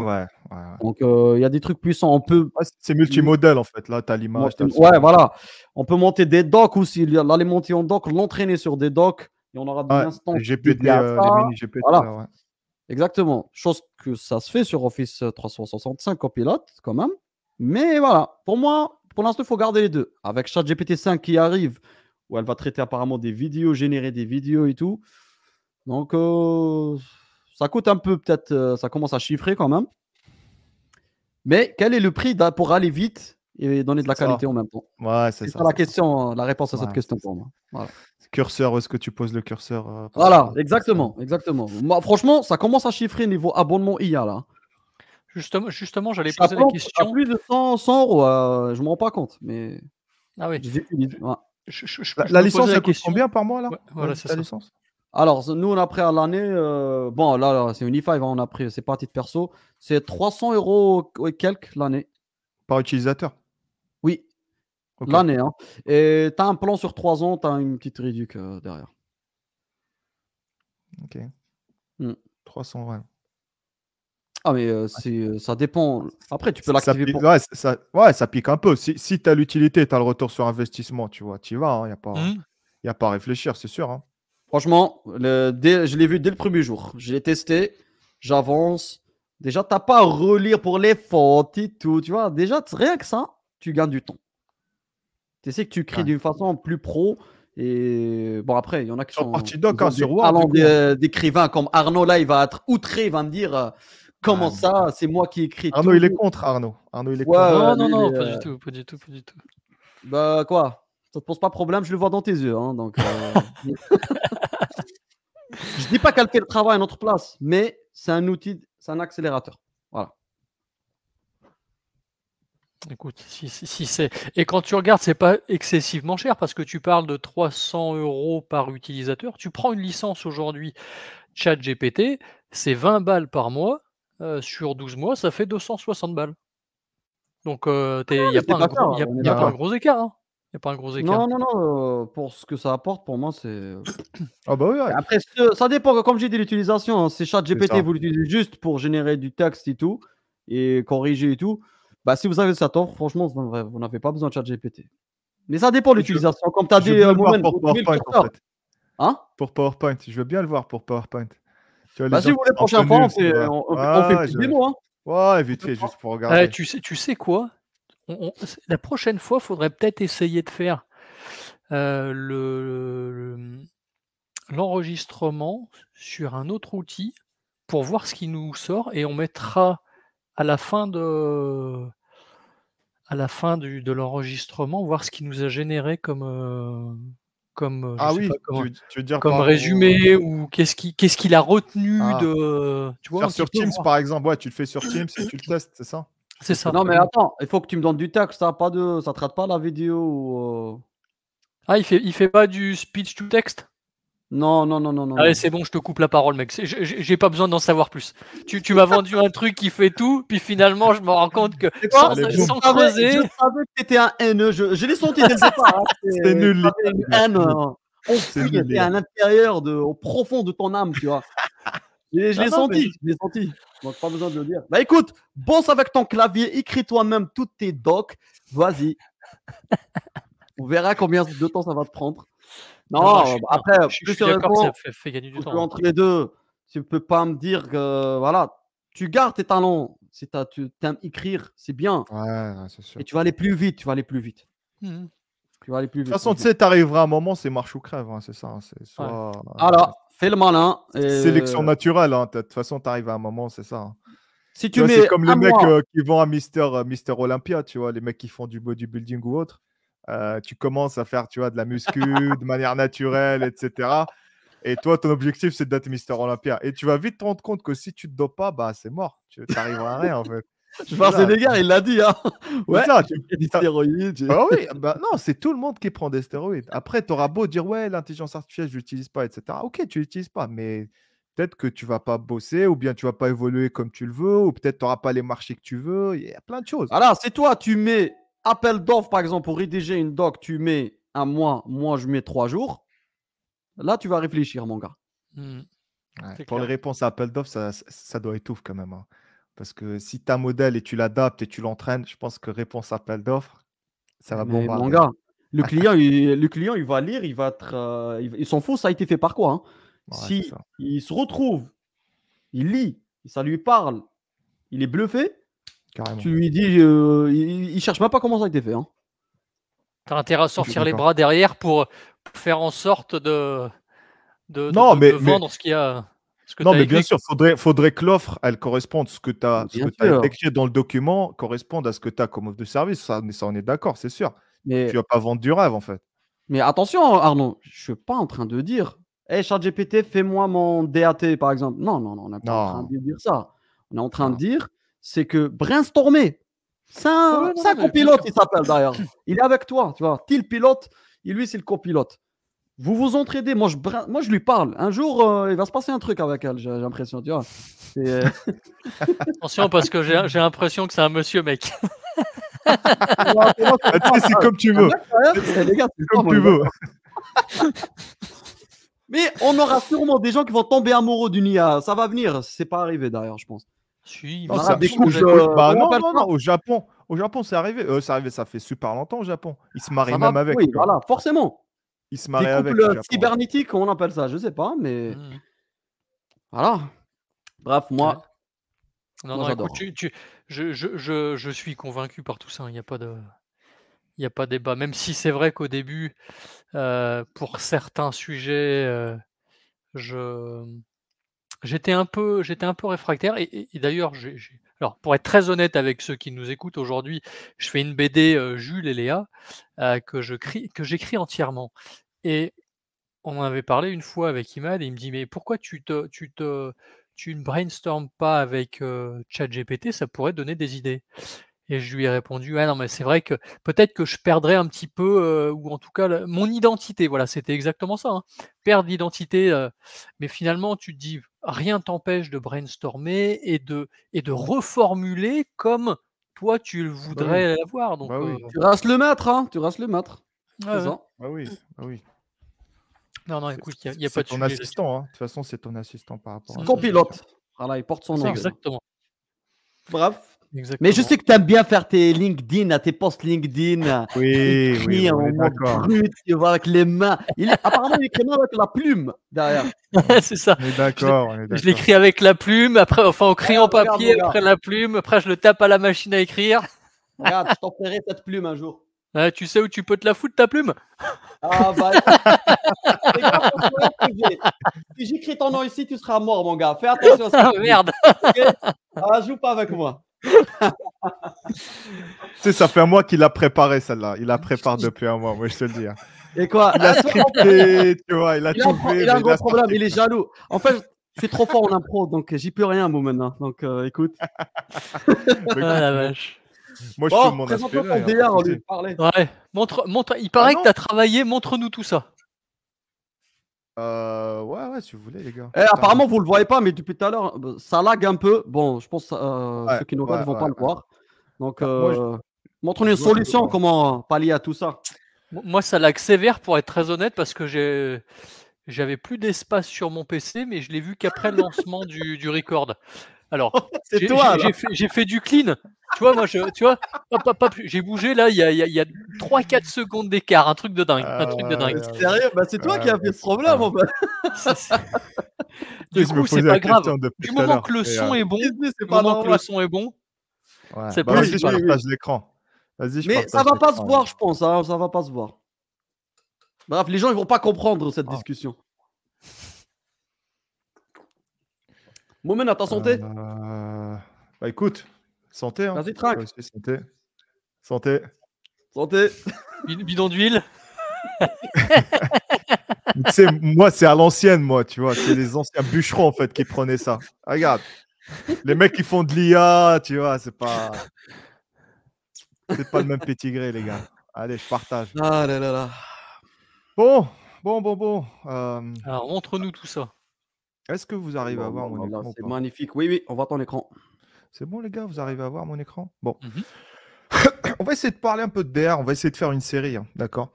Donc, euh, il y a des trucs puissants. On peut... c'est multimodèle en fait, là, tu as l'image. Ouais, voilà. On peut monter des docs aussi, là, les monter en doc, l'entraîner sur des docs, et on aura des instants. GPT, les mini GPT, Exactement. Chose que ça se fait sur Office 365 copilote quand même. Mais voilà, pour moi, pour l'instant, il faut garder les deux. Avec chat gpt 5 qui arrive, où elle va traiter apparemment des vidéos, générer des vidéos et tout. Donc, euh, ça coûte un peu, peut-être, euh, ça commence à chiffrer quand même. Mais quel est le prix pour aller vite et donner de la qualité en même temps Ouais, c'est ça. la question, hein, la réponse à cette question pour moi. Curseur, est-ce que tu poses le curseur euh, Voilà, exactement, exactement. Moi, franchement, ça commence à chiffrer niveau abonnement IA là. Justement, justement j'allais poser la question. plus de 100, euros, je ne me rends pas compte, mais. Ah oui la, licence, est elle coûte combien par mois là alors, nous, on a pris à l'année, euh, bon, là, c'est Unify, hein, on a pris, c'est pas de perso, c'est 300 euros et quelques l'année. Par utilisateur Oui, l'année. Hein. Et tu as un plan sur 3 ans, tu une petite réduction euh, derrière. Ok. 300, hmm. Ah, mais euh, c'est, euh, ça dépend. Après, tu peux l'activer. pour... ouais, ça, pique un peu. Si, si tu as l'utilité, tu as le retour sur investissement, tu vois, tu hein, y vas. Il n'y a, pas, mmh. y a pas à réfléchir, c'est sûr. Hein. Franchement, je l'ai vu dès le premier jour. Je l'ai testé, j'avance. Déjà, tu n'as pas à relire pour les fautes et tout, tu vois. Déjà, rien que ça, tu gagnes du temps. Tu sais que tu crées d'une façon plus pro. Et bon, après, il y en a qui sont... En Partie doc, hein, sur Word. Parlant d'écrivains comme Arnaud, là, il va être outré, il va me dire Comment ah, ça C'est moi qui écris. Arnaud, il est contre, Arnaud. Arnaud, il est contre. Non, non, non, pas euh, du tout, pas du tout, pas du tout. Bah quoi Ça te pose pas problème, je le vois dans tes yeux. Hein, donc, euh, je dis pas calquer le travail à notre place, mais c'est un outil, c'est un accélérateur. Voilà. Écoute, si, c'est. Et quand tu regardes, c'est pas excessivement cher parce que tu parles de 300 euros par utilisateur. Tu prends une licence aujourd'hui, ChatGPT, c'est 20 balles par mois. Euh, sur 12 mois, ça fait 260 balles. Donc, il euh, n'y ah, a, pas, un, hein. a, pas un gros écart. Hein. a pas un gros écart. Non, non, non. Euh, pour ce que ça apporte, pour moi, c'est. ah bah oui. Ouais. Après, ça dépend. Comme j'ai dit, l'utilisation. Hein, c'est GPT, vous l'utilisez juste pour générer du texte et tout, et corriger et tout. Bah, si vous avez ça tort, franchement, vous n'avez pas besoin de GPT. Mais ça dépend de l'utilisation. Comme tu as dit, le pour PowerPoint, Hein pour PowerPoint, je veux bien le voir pour PowerPoint. Si vous la prochaine fois, on fait, le petit ah, hein. Ouais, vite fait, juste pour regarder. Eh, tu, sais, tu sais quoi La prochaine fois, il faudrait peut-être essayer de faire euh, le, l'enregistrement sur un autre outil pour voir ce qui nous sort et on mettra à la fin de à la fin du, de l'enregistrement voir ce qui nous a généré comme euh, comme, euh, ah oui, tu, veux dire comme résumé ou, qu'est-ce qu'il a retenu ah. de. Tu vois, sur Teams, par exemple, ouais, tu le fais sur Teams et tu le testes, c'est ça C'est ça. Non, mais attends, il faut que tu me donnes du texte, ça hein, ne de... Ça traite pas la vidéo. Euh. Ah, il fait, il fait pas du speech to text non, non, non, non. non Allez, c'est bon, je te coupe la parole, mec. J'ai pas besoin d'en savoir plus. Tu, tu m'as vendu un truc qui fait tout, puis finalement, je me rends compte que sans, sans Je savais que t'étais un haineux. Je, l'ai senti dès le départ. Hein. C'était nul. Haine, on était à l'intérieur, de, au profond de ton âme, tu vois. je l'ai ah senti, je l'ai senti. Donc, pas besoin de le dire. Bah écoute, bosse avec ton clavier, écris toi-même toutes tes docs. Vas-y. on verra combien de temps ça va te prendre. Non, bah, après, je, plus ça fait, gagner du temps. Hein. entre les deux, tu peux pas me dire que voilà, tu gardes tes talents. Si tu aimes écrire, c'est bien. Ouais, c'est sûr. Et tu vas aller plus vite, tu vas aller plus vite. Mmh. Tu vas aller plus vite. De toute façon, tu sais, à un moment, c'est marche ou crève, hein, c'est ça. Hein, Alors, fais le malin. Sélection naturelle, de toute façon, tu arrives à un moment, c'est ça. c'est comme les mecs euh, qui vont à euh, Mister, Olympia, tu vois, les mecs qui font du bodybuilding ou autre. Euh, tu commences à faire tu vois, de la muscu de manière naturelle, etc. Et toi, ton objectif, c'est d'être Mister Olympia. Et tu vas vite te rendre compte que si tu ne te dopes pas, bah, c'est mort. Tu n'arriveras à rien, en fait. gars, il l'a dit. Hein ouais, ça, tu bah oui, bah non, c'est tout le monde qui prend des stéroïdes. Après, tu auras beau dire, ouais, l'intelligence artificielle, je l'utilise pas, etc. Ok, tu l'utilises pas, mais peut-être que tu ne vas pas bosser ou bien tu ne vas pas évoluer comme tu le veux ou peut-être tu n'auras pas les marchés que tu veux. Il y a plein de choses. Alors, c'est toi, tu mets appel d'offre, par exemple, pour rédiger une doc, tu mets un mois, moi je mets trois jours. Là, tu vas réfléchir, mon gars. Hmm. pour les réponses à appel d'offre, ça, doit étouffer quand même. Hein. Parce que si tu as un modèle et tu l'adaptes et tu l'entraînes, je pense que réponse à appel d'offre, ça va bombarder. Mon gars, le client, il, le client, il va lire, il va être. Euh, il, s'en fout, ça a été fait par quoi hein. Si il se retrouve, il lit, ça lui parle, il est bluffé, tu lui dis, euh, il, cherche même pas comment ça a été fait. Hein. T'as intérêt à sortir les bras derrière pour, faire en sorte de, vendre ce qu'il y a. non, mais bien sûr, faudrait, faudrait que l'offre, elle corresponde, ce que tu as, écrit dans le document corresponde à ce que tu as comme offre de service. Ça, ça on est d'accord, c'est sûr. Mais... Tu vas pas vendre du rêve, en fait. Mais attention, hein, Arnaud, je suis pas en train de dire, hé, hey, GPT, fais-moi mon DAT, par exemple. Non, non, non, on n'est pas en train de dire ça. On est en train de dire, c'est que brainstormer, c'est un, copilote, il s'appelle d'ailleurs. Il est avec toi, tu vois. il pilote, et lui, c'est le copilote. Vous vous entraidez. Moi, je, moi, je lui parle. Un jour, euh, il va se passer un truc avec elle, j'ai l'impression, tu vois. Euh, Attention, parce que j'ai l'impression que c'est un monsieur, mec. Ah, c'est comme tu veux. C'est comme tu veux. Mais on aura sûrement des gens qui vont tomber amoureux d'une IA. Ça va venir. C'est pas arrivé, d'ailleurs, je pense au, Japon, au Japon, c'est arrivé. Euh, arrivé, ça fait super longtemps au Japon. Ils se marient même avec. Oui, voilà, forcément. Ils se marient Des avec. Couples euh, cybernétiques, on appelle ça, je sais pas, mais mmh. voilà. Bref, moi. Non, Je, suis convaincu par tout ça. Hein. Il n'y a pas de. Il a pas débat, même si c'est vrai qu'au début, euh, pour certains sujets, je, j'étais un peu, j'étais un peu réfractaire. Et, d'ailleurs, alors pour être très honnête avec ceux qui nous écoutent aujourd'hui, je fais une BD euh, Jules et Léa euh, que je que j'écris entièrement. Et on en avait parlé une fois avec Imad et il me dit mais pourquoi tu te, tu te, tu ne brainstormes pas avec euh, ChatGPT, ça pourrait donner des idées. Et je lui ai répondu, ah non, mais c'est vrai que peut-être que je perdrais un petit peu, ou en tout cas mon identité. Voilà, c'était exactement ça. Hein. Perdre l'identité. mais finalement, tu te dis, rien t'empêche de brainstormer et de, et de reformuler comme toi tu le bah voudrais avoir. Donc, bah euh Tu rasses le maître, hein, tu restes le maître. Bah oui, Non, non, écoute, il a, pas ton assistant, hein. de toute façon, c'est ton assistant par rapport à pilote. Voilà, il porte son nom. Exactement. Bravo. Mais je sais que tu aimes bien faire tes LinkedIn, hein, tes posts LinkedIn. Oui, oui, d'accord. tu vois, avec les mains. Il, apparemment, il écrit avec la plume derrière. c'est ça. D'accord. Je l'écris avec la plume, après, enfin, on crayon en papier, après la plume, après, je le tape à la machine à écrire. Regarde, je t'enverrai cette plume un jour. tu sais où tu peux te la foutre ta plume Ah bah. si j'écris ton nom ici, tu seras mort, mon gars. Fais attention à ça. Ah, merde. ah, joue pas avec moi tu sais, ça fait un mois qu'il a préparé celle-là. Il la prépare depuis un mois, moi je te le dis. Hein. Et quoi Il a ah, scripté, tu vois, il a, tout fait. Il a un gros problème, il est jaloux. En fait, je suis trop fort en impro, donc j'y peux rien, moi, maintenant. Donc euh, écoute. ah, la vache. Moi, je suis mon m'en hein, ouais. montre, il ah paraît que tu as travaillé, montre-nous tout ça. Euh, ouais, ouais, si vous voulez, les gars. Eh, apparemment, vous le voyez pas, mais depuis tout à l'heure, euh, ça lag un peu. Bon, je pense que euh, ceux qui nous regardent ne vont pas le voir. Donc, bah, montre une solution, comment pallier à tout ça. Moi, ça lag sévère, pour être très honnête, parce que J'avais plus d'espace sur mon PC, mais je l'ai vu qu'après le lancement du, du record. Alors, oh, c'est toi. J'ai fait, du clean. Tu vois, moi, je, tu vois, j'ai bougé là. Il y a, y a 3-4 secondes d'écart, un truc de dingue, un truc de ah, dingue. bah, c'est toi qui as ah, fait ce problème, ah. en fait. Du coup, c'est pas grave. Du moment que le son est bon, moment que le son est bon, c'est bah, pas. Vas-y, je partage l'écran. Mais ça va pas se voir, je pense. Hein, ça va pas se voir. Bref, les gens ils vont pas comprendre cette discussion. Moumen, à ta santé. Euh, bah écoute, santé. Hein. santé. Santé. bidon d'huile. C'est moi, c'est à l'ancienne, moi, tu vois. C'est les anciens bûcherons, en fait, qui prenaient ça. Regarde. Les mecs qui font de l'IA, tu vois, c'est pas. C'est pas le même petit gré, les gars. Allez, je partage. Ah bon, bon, bon, bon. Euh, Alors, entre nous tout ça. Est-ce que vous arrivez à voir mon écran C'est magnifique. Oui, oui, on voit ton écran. C'est bon, les gars, vous arrivez à voir mon écran Bon. Mmh on va essayer de parler un peu de DR. On va essayer de faire une série, hein, d'accord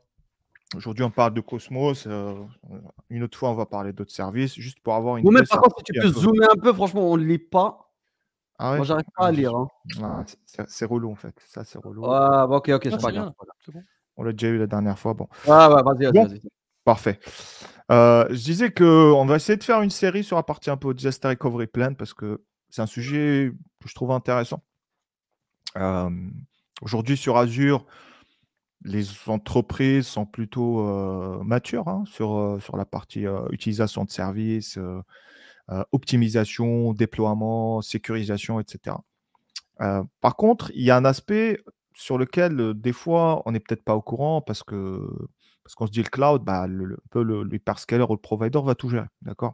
Aujourd'hui, on parle de Cosmos. Euh, une autre fois, on va parler d'autres services, juste pour avoir une. Oui, mais par contre, si tu peux zoomer un peu, franchement, on ne lit pas. Ah ouais, Moi, j'arrive pas ah, à lire. Hein. c'est relou, en fait. Ça, c'est relou. Ah, ok, ok, ah, c'est pas grave. On l'a déjà eu la dernière fois. Bon. Ah, ouais, vas-y, vas-y. Parfait. Euh, je disais qu'on va essayer de faire une série sur la partie un peu disaster recovery plan parce que c'est un sujet que je trouve intéressant. Euh, aujourd'hui, sur Azure, les entreprises sont plutôt euh, matures hein, sur, sur la partie utilisation de services, optimisation, déploiement, sécurisation, etc. par contre, il y a un aspect sur lequel, des fois, on n'est peut-être pas au courant parce que parce qu'on se dit le cloud, bah, le, le, l'hyperscaler ou le provider va tout gérer. D'accord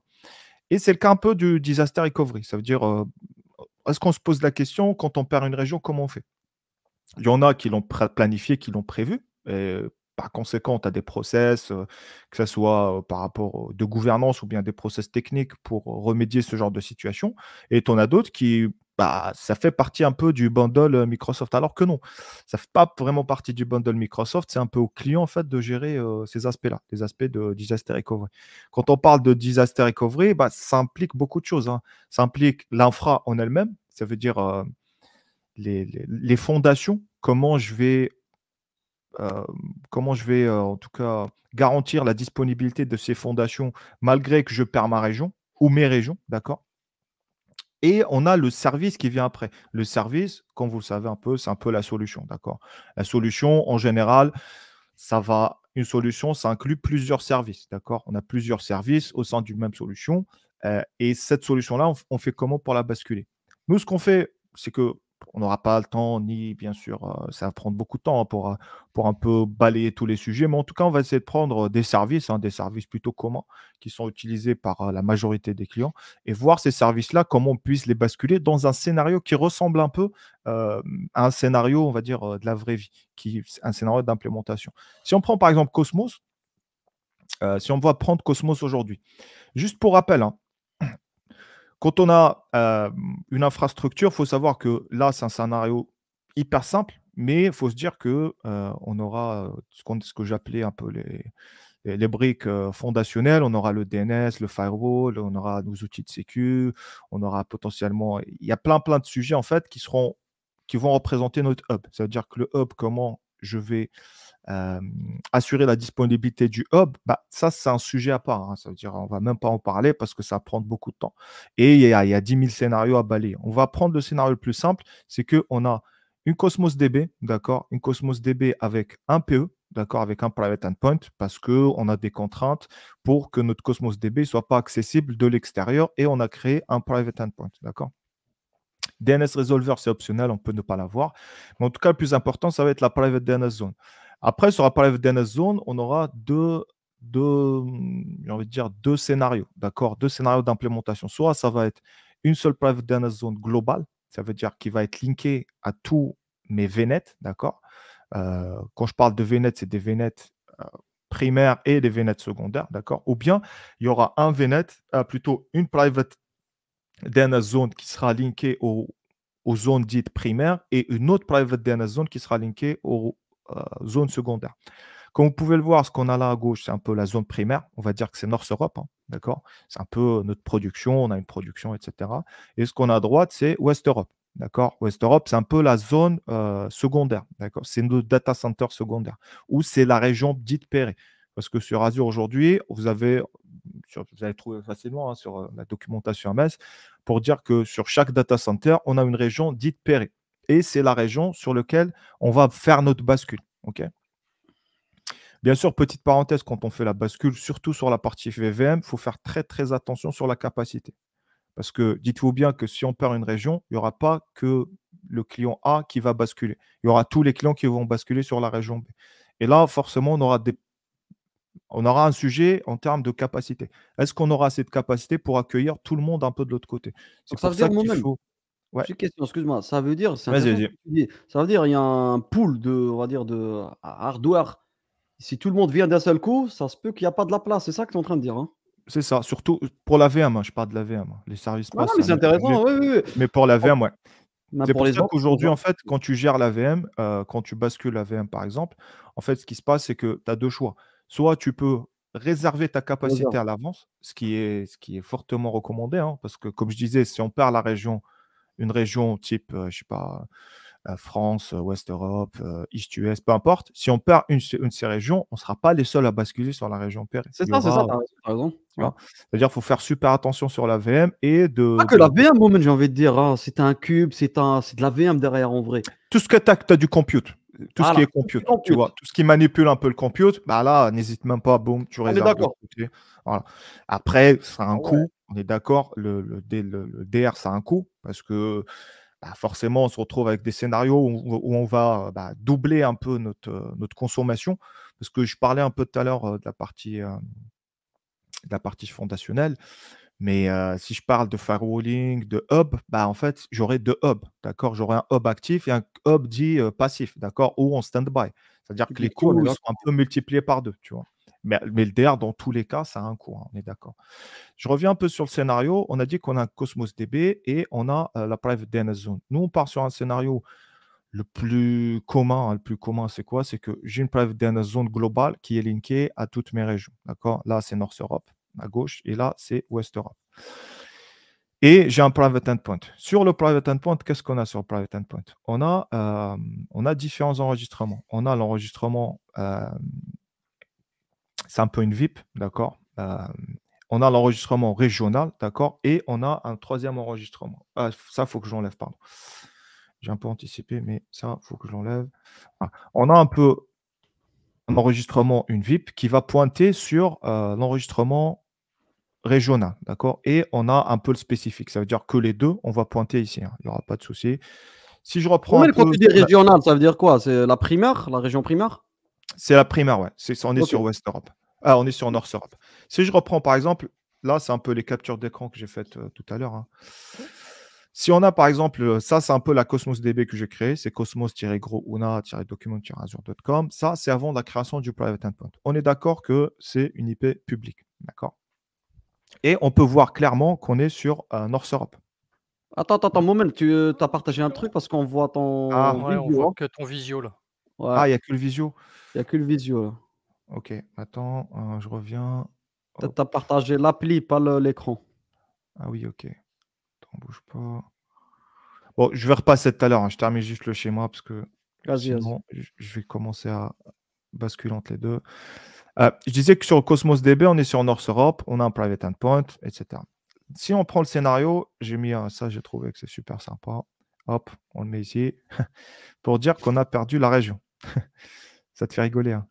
Et c'est le cas un peu du disaster recovery. Ça veut dire, euh, est-ce qu'on se pose la question quand on perd une région, comment on fait Il y en a qui l'ont planifié, qui l'ont prévu. Et par conséquent, tu as des process, euh, que ce soit euh, par rapport de gouvernance ou bien des process techniques pour remédier ce genre de situation. Et tu en as d'autres qui bah, ça fait partie un peu du bundle euh, Microsoft. Alors que non, ça ne fait pas vraiment partie du bundle Microsoft. C'est un peu au client en fait de gérer euh, ces aspects-là, les aspects de disaster recovery. Quand on parle de disaster recovery, bah, ça implique beaucoup de choses. Hein. Ça implique l'infra en elle-même, ça veut dire euh, les, fondations, comment je vais, comment je vais en tout cas garantir la disponibilité de ces fondations malgré que je perds ma région ou mes régions, d'accord et on a le service qui vient après. Le service, comme vous le savez un peu, c'est un peu la solution, d'accord La solution, en général, ça va. Une solution, ça inclut plusieurs services, d'accord On a plusieurs services au sein d'une même solution. Euh, et cette solution-là, on, fait comment pour la basculer Nous, ce qu'on fait, c'est que on n'aura pas le temps, ni bien sûr, euh, ça va prendre beaucoup de temps hein, pour, euh, pour un peu balayer tous les sujets, mais en tout cas, on va essayer de prendre euh, des services, hein, des services plutôt communs qui sont utilisés par la majorité des clients, et voir ces services-là, comment on puisse les basculer dans un scénario qui ressemble un peu à un scénario, on va dire, de la vraie vie, qui, un scénario d'implémentation. Si on prend par exemple Cosmos, si on va prendre Cosmos aujourd'hui, juste pour rappel, hein, quand on a euh, une infrastructure, il faut savoir que là, c'est un scénario hyper simple, mais il faut se dire que euh, on aura euh, ce, que j'appelais un peu les, les, briques fondationnelles. On aura le DNS, le firewall, on aura nos outils de sécu, on aura potentiellement. Il y a plein, plein de sujets en fait qui seront qui vont représenter notre hub. Ça veut dire que le hub, comment je vais assurer la disponibilité du hub, bah, ça, c'est un sujet à part. on hein. Ça veut dire on va même pas en parler parce que ça prend beaucoup de temps. Et il y, a, 10 000 scénarios à balayer. On va prendre le scénario le plus simple, c'est qu'on a une Cosmos DB, d'accord Une Cosmos DB avec un PE, d'accord Avec un private endpoint parce qu'on a des contraintes pour que notre Cosmos DB ne soit pas accessible de l'extérieur et on a créé un private endpoint, d'accord DNS Resolver, c'est optionnel, on peut ne pas l'avoir. Mais en tout cas, le plus important, ça va être la private DNS zone. Après, sur private DNS Zone, on aura deux, deux, dire deux scénarios, d'accord Deux scénarios d'implémentation. Soit ça va être une seule private DNS zone globale, ça veut dire qu'il va être linkée à tous mes VNet, d'accord euh, Quand je parle de VNet, c'est des VNet euh, primaires et des VNet secondaires, d'accord Ou bien il y aura un VNet, euh, plutôt une private DNS zone qui sera linkée aux zones dites primaires et une autre private DNS zone qui sera linkée aux euh, zone secondaire. Comme vous pouvez le voir, ce qu'on a là à gauche, c'est un peu la zone primaire. On va dire que c'est North-Europe, hein, d'accord C'est un peu notre production, on a une production, etc. Et ce qu'on a à droite, c'est West-Europe, d'accord West-Europe, c'est un peu la zone euh, secondaire, d'accord C'est notre data center secondaire, ou c'est la région dite pérée. Parce que sur Azure aujourd'hui, vous avez, vous allez trouver facilement hein, sur euh, la documentation MS, pour dire que sur chaque data center, on a une région dite pérée et c'est la région sur laquelle on va faire notre bascule. ok Bien sûr, petite parenthèse, quand on fait la bascule, surtout sur la partie VVM, il faut faire très très attention sur la capacité. Parce que dites-vous bien que si on perd une région, il n'y aura pas que le client A qui va basculer. Il y aura tous les clients qui vont basculer sur la région B. Et là, forcément, on aura, un sujet en termes de capacité. Est-ce qu'on aura assez de capacité pour accueillir tout le monde un peu de l'autre côté C'est pour ça, ça qu'il faut excuse-moi. Ça veut dire, -y, ça veut dire, il y a un pool de, on va dire, de ah, hardware. Si tout le monde vient d'un seul coup, ça se peut qu'il n'y a pas de la place. C'est ça que tu es en train de dire. Hein? c'est ça, surtout euh, pour la VM. Hein, je parle de la VM. Hein. Les services c'est intéressant. Mais pour la VM, ouais. C'est pour, les ça qu'aujourd'hui, en fait, quand tu gères la VM, euh, quand tu bascules la VM, par exemple, en fait, ce qui se passe, c'est que tu as deux choix. Soit tu peux réserver ta capacité à l'avance, ce, qui est, ce qui est fortement recommandé, parce que, comme je disais, si on perd la région une région type, euh, je sais pas, euh, euh, France, Ouest Europe, East US, peu importe, si on perd une, de ces régions, on ne sera pas les seuls à basculer sur la région perdue. C'est ça, c'est ça, t'as raison. C'est-à-dire qu'il faut faire super attention sur la VM et de. Pas que la VM, j'ai envie de dire, hein, c'est un cube, c'est un... de la VM derrière en vrai. Tout ce que tu as, du compute tout ce ah, qui est compute, tu vois, tout ce qui manipule un peu le compute, bah là, n'hésite même pas, boum, tu réserves. Après, ça a un coût, on est d'accord, le, le, DR, ça a un coût, parce que bah, forcément, on se retrouve avec des scénarios où, on va bah, doubler un peu notre, notre consommation, parce que je parlais un peu tout à l'heure euh, de la partie... Euh, de la partie fondationnelle, mais si je parle de firewalling, de hub, bah en fait, j'aurai deux hubs, d'accord J'aurai un hub actif et un hub dit passif, d'accord Ou en stand-by. C'est-à-dire que les coûts sont un peu multipliés par deux, tu vois. Mais, le DR, dans tous les cas, ça a un coût, hein, on est d'accord. Je reviens un peu sur le scénario. On a dit qu'on a un Cosmos DB et on a la Private DNS Zone. Nous, on part sur un scénario le plus commun. Hein, le plus commun, c'est quoi C'est que j'ai une Private DNS Zone globale qui est linkée à toutes mes régions, d'accord Là, c'est North Europe à gauche, et là, c'est West Europe. Et j'ai un private endpoint. Sur le private endpoint, qu'est-ce qu'on a sur le private endpoint on a, euh, on a différents enregistrements. On a l'enregistrement, euh, c'est un peu une VIP, d'accord euh, On a l'enregistrement régional, d'accord Et on a un troisième enregistrement. Ah, ça, il faut que j'enlève, pardon. J'ai un peu anticipé, mais ça, il faut que j'enlève. Ah, on a un peu un enregistrement, une VIP, qui va pointer sur l'enregistrement régional, d'accord Et on a un peu le spécifique. Ça veut dire que les deux, on va pointer ici. Hein. Il n'y aura pas de souci. Si je reprends. Mais quand peu... tu régional, ça veut dire quoi C'est la primaire, la région primaire C'est la primaire, ouais. C'est on est sur West Europe. Ah, on est sur North Europe. Si je reprends, par exemple, là, c'est un peu les captures d'écran que j'ai faites euh, tout à l'heure. Hein. Si on a, par exemple, euh, ça, c'est un peu la Cosmos DB que j'ai créée. C'est cosmos-grouna-document-azure.com. Ça, c'est avant la création du private endpoint. On est d'accord que c'est une IP publique. D'accord et on peut voir clairement qu'on est sur euh, North Europe. Attends, attends, moment, tu euh, as partagé un truc parce qu'on voit ton. Ah, ouais, on voit hein. que ton visio là. Ah, il n'y a que le visio. Il n'y a que le visio là. Ok, attends, euh, je reviens. Tu as partagé l'appli, pas l'écran. Ah oui, ok. T'en bouge pas. Bon, je vais repasser tout à l'heure. Hein. Je termine juste le schéma parce que vas-y. je vais commencer à basculer entre les deux. Euh, je disais que sur Cosmos DB, on est sur North Europe, on a un private endpoint, etc. Si on prend le scénario, j'ai mis ça, j'ai trouvé que c'est super sympa. Hop, on le met ici pour dire qu'on a perdu la région. ça te fait rigoler. Hein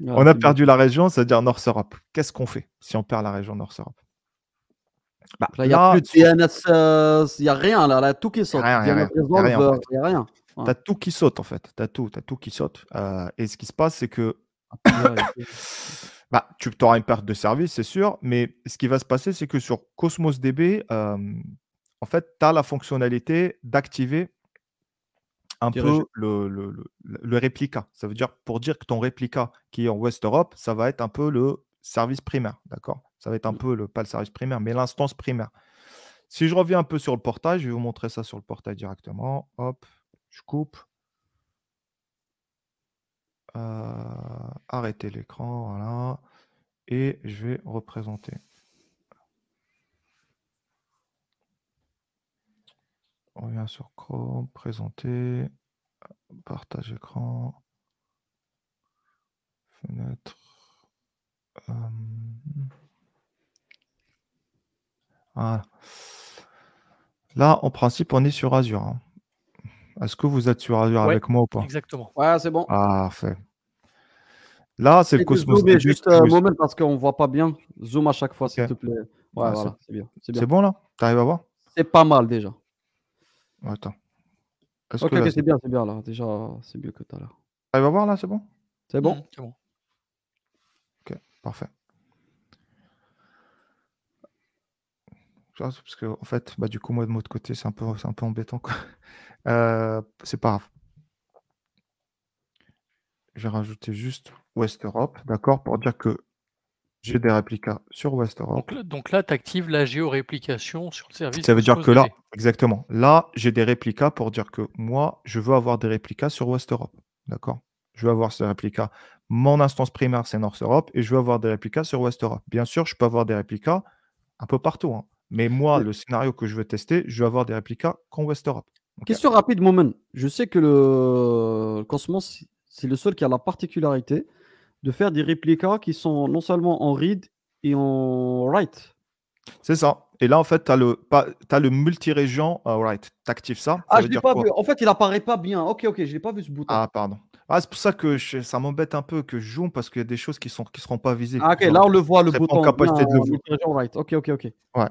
voilà. on a perdu la région, c'est-à-dire North Europe. Qu'est-ce qu'on fait si on perd la région North Europe bah, il n'y a plus de euh, il n'y a rien là, là tout qui saute. Il n'y a rien. Tu as tout qui saute en fait, tu as tout, as tout qui saute. Euh, et ce qui se passe, c'est que bah, tu auras une perte de service, c'est sûr, mais ce qui va se passer, c'est que sur Cosmos DB, en fait, tu as la fonctionnalité d'activer un peu le, réplica. Ça veut dire, pour dire que ton réplica qui est en West Europe, ça va être un peu le service primaire, d'accord Ça va être un mmh. peu, le, pas le service primaire, mais l'instance primaire. Si je reviens un peu sur le portail, je vais vous montrer ça sur le portail directement. Hop, je coupe. Euh, arrêter l'écran, voilà, et je vais représenter. On vient sur Chrome, présenter, partage écran, fenêtre. Euh, Là, en principe, on est sur Azure. Hein. Est-ce que vous êtes sur Azure avec moi ou pas Exactement. Ouais, c'est bon. Parfait. Là, c'est le Cosmos. juste un euh, moment parce qu'on ne voit pas bien. Zoom à chaque fois, s'il te plaît. Ouais, ah, voilà, c'est bien. C'est bon là Tu arrives à voir C'est pas mal déjà. Attends. -ce ok, c'est bien, c'est bien là. Déjà, c'est mieux que tout à l'heure. Tu arrives à voir là, c'est bon C'est bon mmh, C'est bon. Ok, parfait. Parce qu'en en fait, bah, du coup, moi de mon côté, c'est un peu, un peu embêtant. Quoi. Euh, c'est pas grave. J'ai rajouté juste West Europe, d'accord, pour dire que j'ai des réplicas sur West Europe. Donc, là, tu actives la géoréplication sur le service. Ça veut dire que là, exactement, là, j'ai des réplicas pour dire que moi, je veux avoir des réplicas sur West Europe, d'accord Je veux avoir ces réplicas. Mon instance primaire, c'est North Europe, et je veux avoir des réplicas sur West Europe. Bien sûr, je peux avoir des réplicas un peu partout, hein. mais moi, le scénario que je veux tester, je veux avoir des réplicas qu'en West Europe. Question rapide, moment, Je sais que le Cosmos, c'est le seul qui a la particularité de faire des réplicas qui sont non seulement en read et en write. C'est ça. Et là, en fait, tu as le, as le multi-région. Euh, tu actives ça. ah, je l'ai pas vu. En fait, il apparaît pas bien. Ok, ok, je l'ai pas vu ce bouton. Ah, pardon. Ah, c'est pour ça que ça m'embête un peu que je joue parce qu'il y a des choses qui ne sont, qui seront pas visibles. Ah, ok, là, on le voit, le bouton. capacité de le write. Ok, ok, ok. Ouais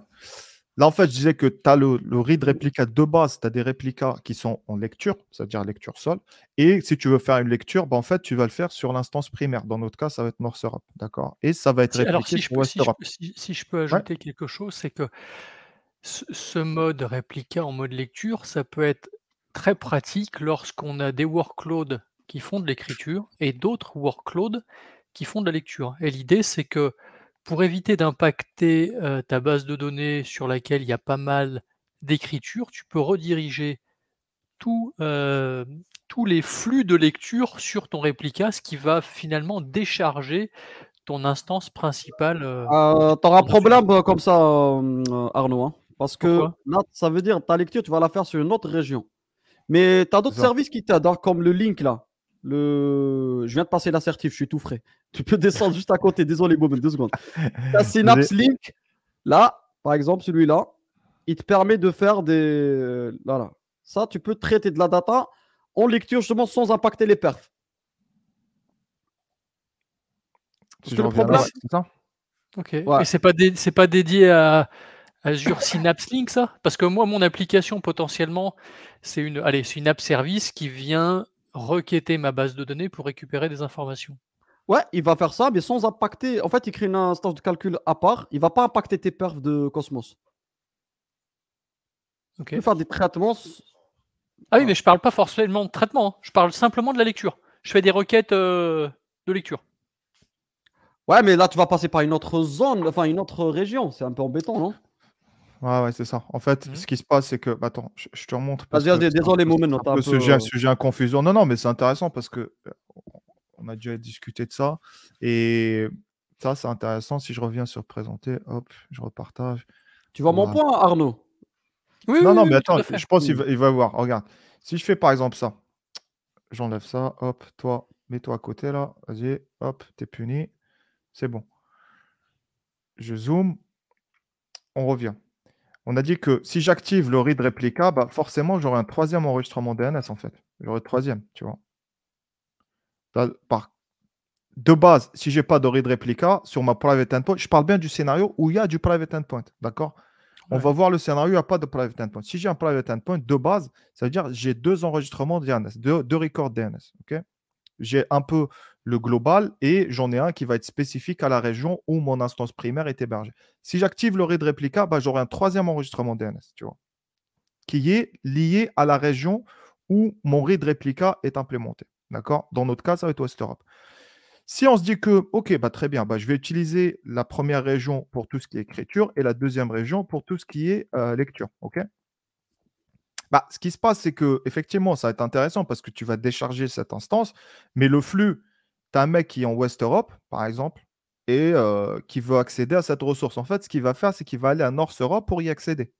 en fait, je disais que tu as le, read replica de base, tu as des réplicas qui sont en lecture, c'est-à-dire lecture sol. Et si tu veux faire une lecture, ben, en fait, tu vas le faire sur l'instance primaire. Dans notre cas, ça va être North Europe, d'accord Et ça va être répliqué si je peux, ajouter quelque chose, c'est que ce, ce mode réplica en mode lecture, ça peut être très pratique lorsqu'on a des workloads qui font de l'écriture et d'autres workloads qui font de la lecture. Et l'idée, c'est que pour éviter d'impacter euh, ta base de données sur laquelle il y a pas mal d'écritures, tu peux rediriger euh, tous les flux de lecture sur ton réplica, ce qui va finalement décharger ton instance principale. tu auras un problème euh, comme ça, Arnaud, hein, parce que ça veut dire ta lecture, tu vas la faire sur une autre région. Mais tu as d'autres services qui t'aident, hein, comme le link là le... Je viens de passer l'assertif, je suis tout frais. Tu peux descendre juste à côté. Désolé, Bob, deux secondes. La Synapse Link, là, par exemple, celui-là, il te permet de faire des. Voilà. Ça, tu peux traiter de la data en lecture justement sans impacter les perfs. c'est le problème, c'est ça Ok. c'est pas, pas dédié à. Azure Synapse Link, ça Parce que moi, mon application, potentiellement, c'est une, allez, une app service qui vient requêter ma base de données pour récupérer des informations. Ouais, il va faire ça, mais sans impacter. En fait, il crée une instance de calcul à part. Il ne va pas impacter tes perfs de Cosmos. Ok. va faire des traitements. Ah oui, mais je parle pas forcément de traitement. Hein. Je parle simplement de la lecture. Je fais des requêtes euh, de lecture. Ouais, mais là, tu vas passer par une autre zone, enfin une autre région. C'est un peu embêtant, non Ouais, ouais, c'est ça. En fait, mmh ce qui se passe, c'est que. Bah, attends, je, te remonte. Parce que désolé, Moumen, on un peu... sujet, sujet confusion. Non, non, mais c'est intéressant parce que euh, on a déjà discuté de ça. Et ça, c'est intéressant. Si je reviens sur présenter, hop, je repartage. Tu vois mon point, Arnaud Oui, Non, oui, non, non, mais attends, je pense qu'il mmh. va voir. Regarde. Si je fais par exemple ça, j'enlève ça, hop, toi, mets-toi à côté là, vas-y, hop, t'es puni, c'est bon. Je zoome, on revient on a dit que si j'active le read replica, bah, forcément, j'aurai un troisième enregistrement DNS, en fait. J'aurai le troisième, tu vois. De base, si je n'ai pas de read replica sur ma private endpoint, je parle bien du scénario où il y a du private endpoint, d'accord On va voir le scénario, où il n'y a pas de private endpoint. Si j'ai un private endpoint, de base, ça veut dire j'ai deux enregistrements DNS, deux, deux records DNS, ok J'ai un peu le global et j'en ai un qui va être spécifique à la région où mon instance primaire est hébergée. Si j'active le read replica, bah, j'aurai un troisième enregistrement DNS, tu vois, qui est lié à la région où mon read replica est implémenté. D'accord Dans notre cas, ça va être West Europe. Si on se dit que, OK, bah, très bien, bah, je vais utiliser la première région pour tout ce qui est écriture et la deuxième région pour tout ce qui est euh, lecture. OK bah, ce qui se passe, c'est que effectivement, ça va être intéressant parce que tu vas décharger cette instance, mais le flux tu un mec qui est en West Europe, par exemple, et euh, qui veut accéder à cette ressource. En fait, ce qu'il va faire, c'est qu'il va aller à North Europe pour y accéder.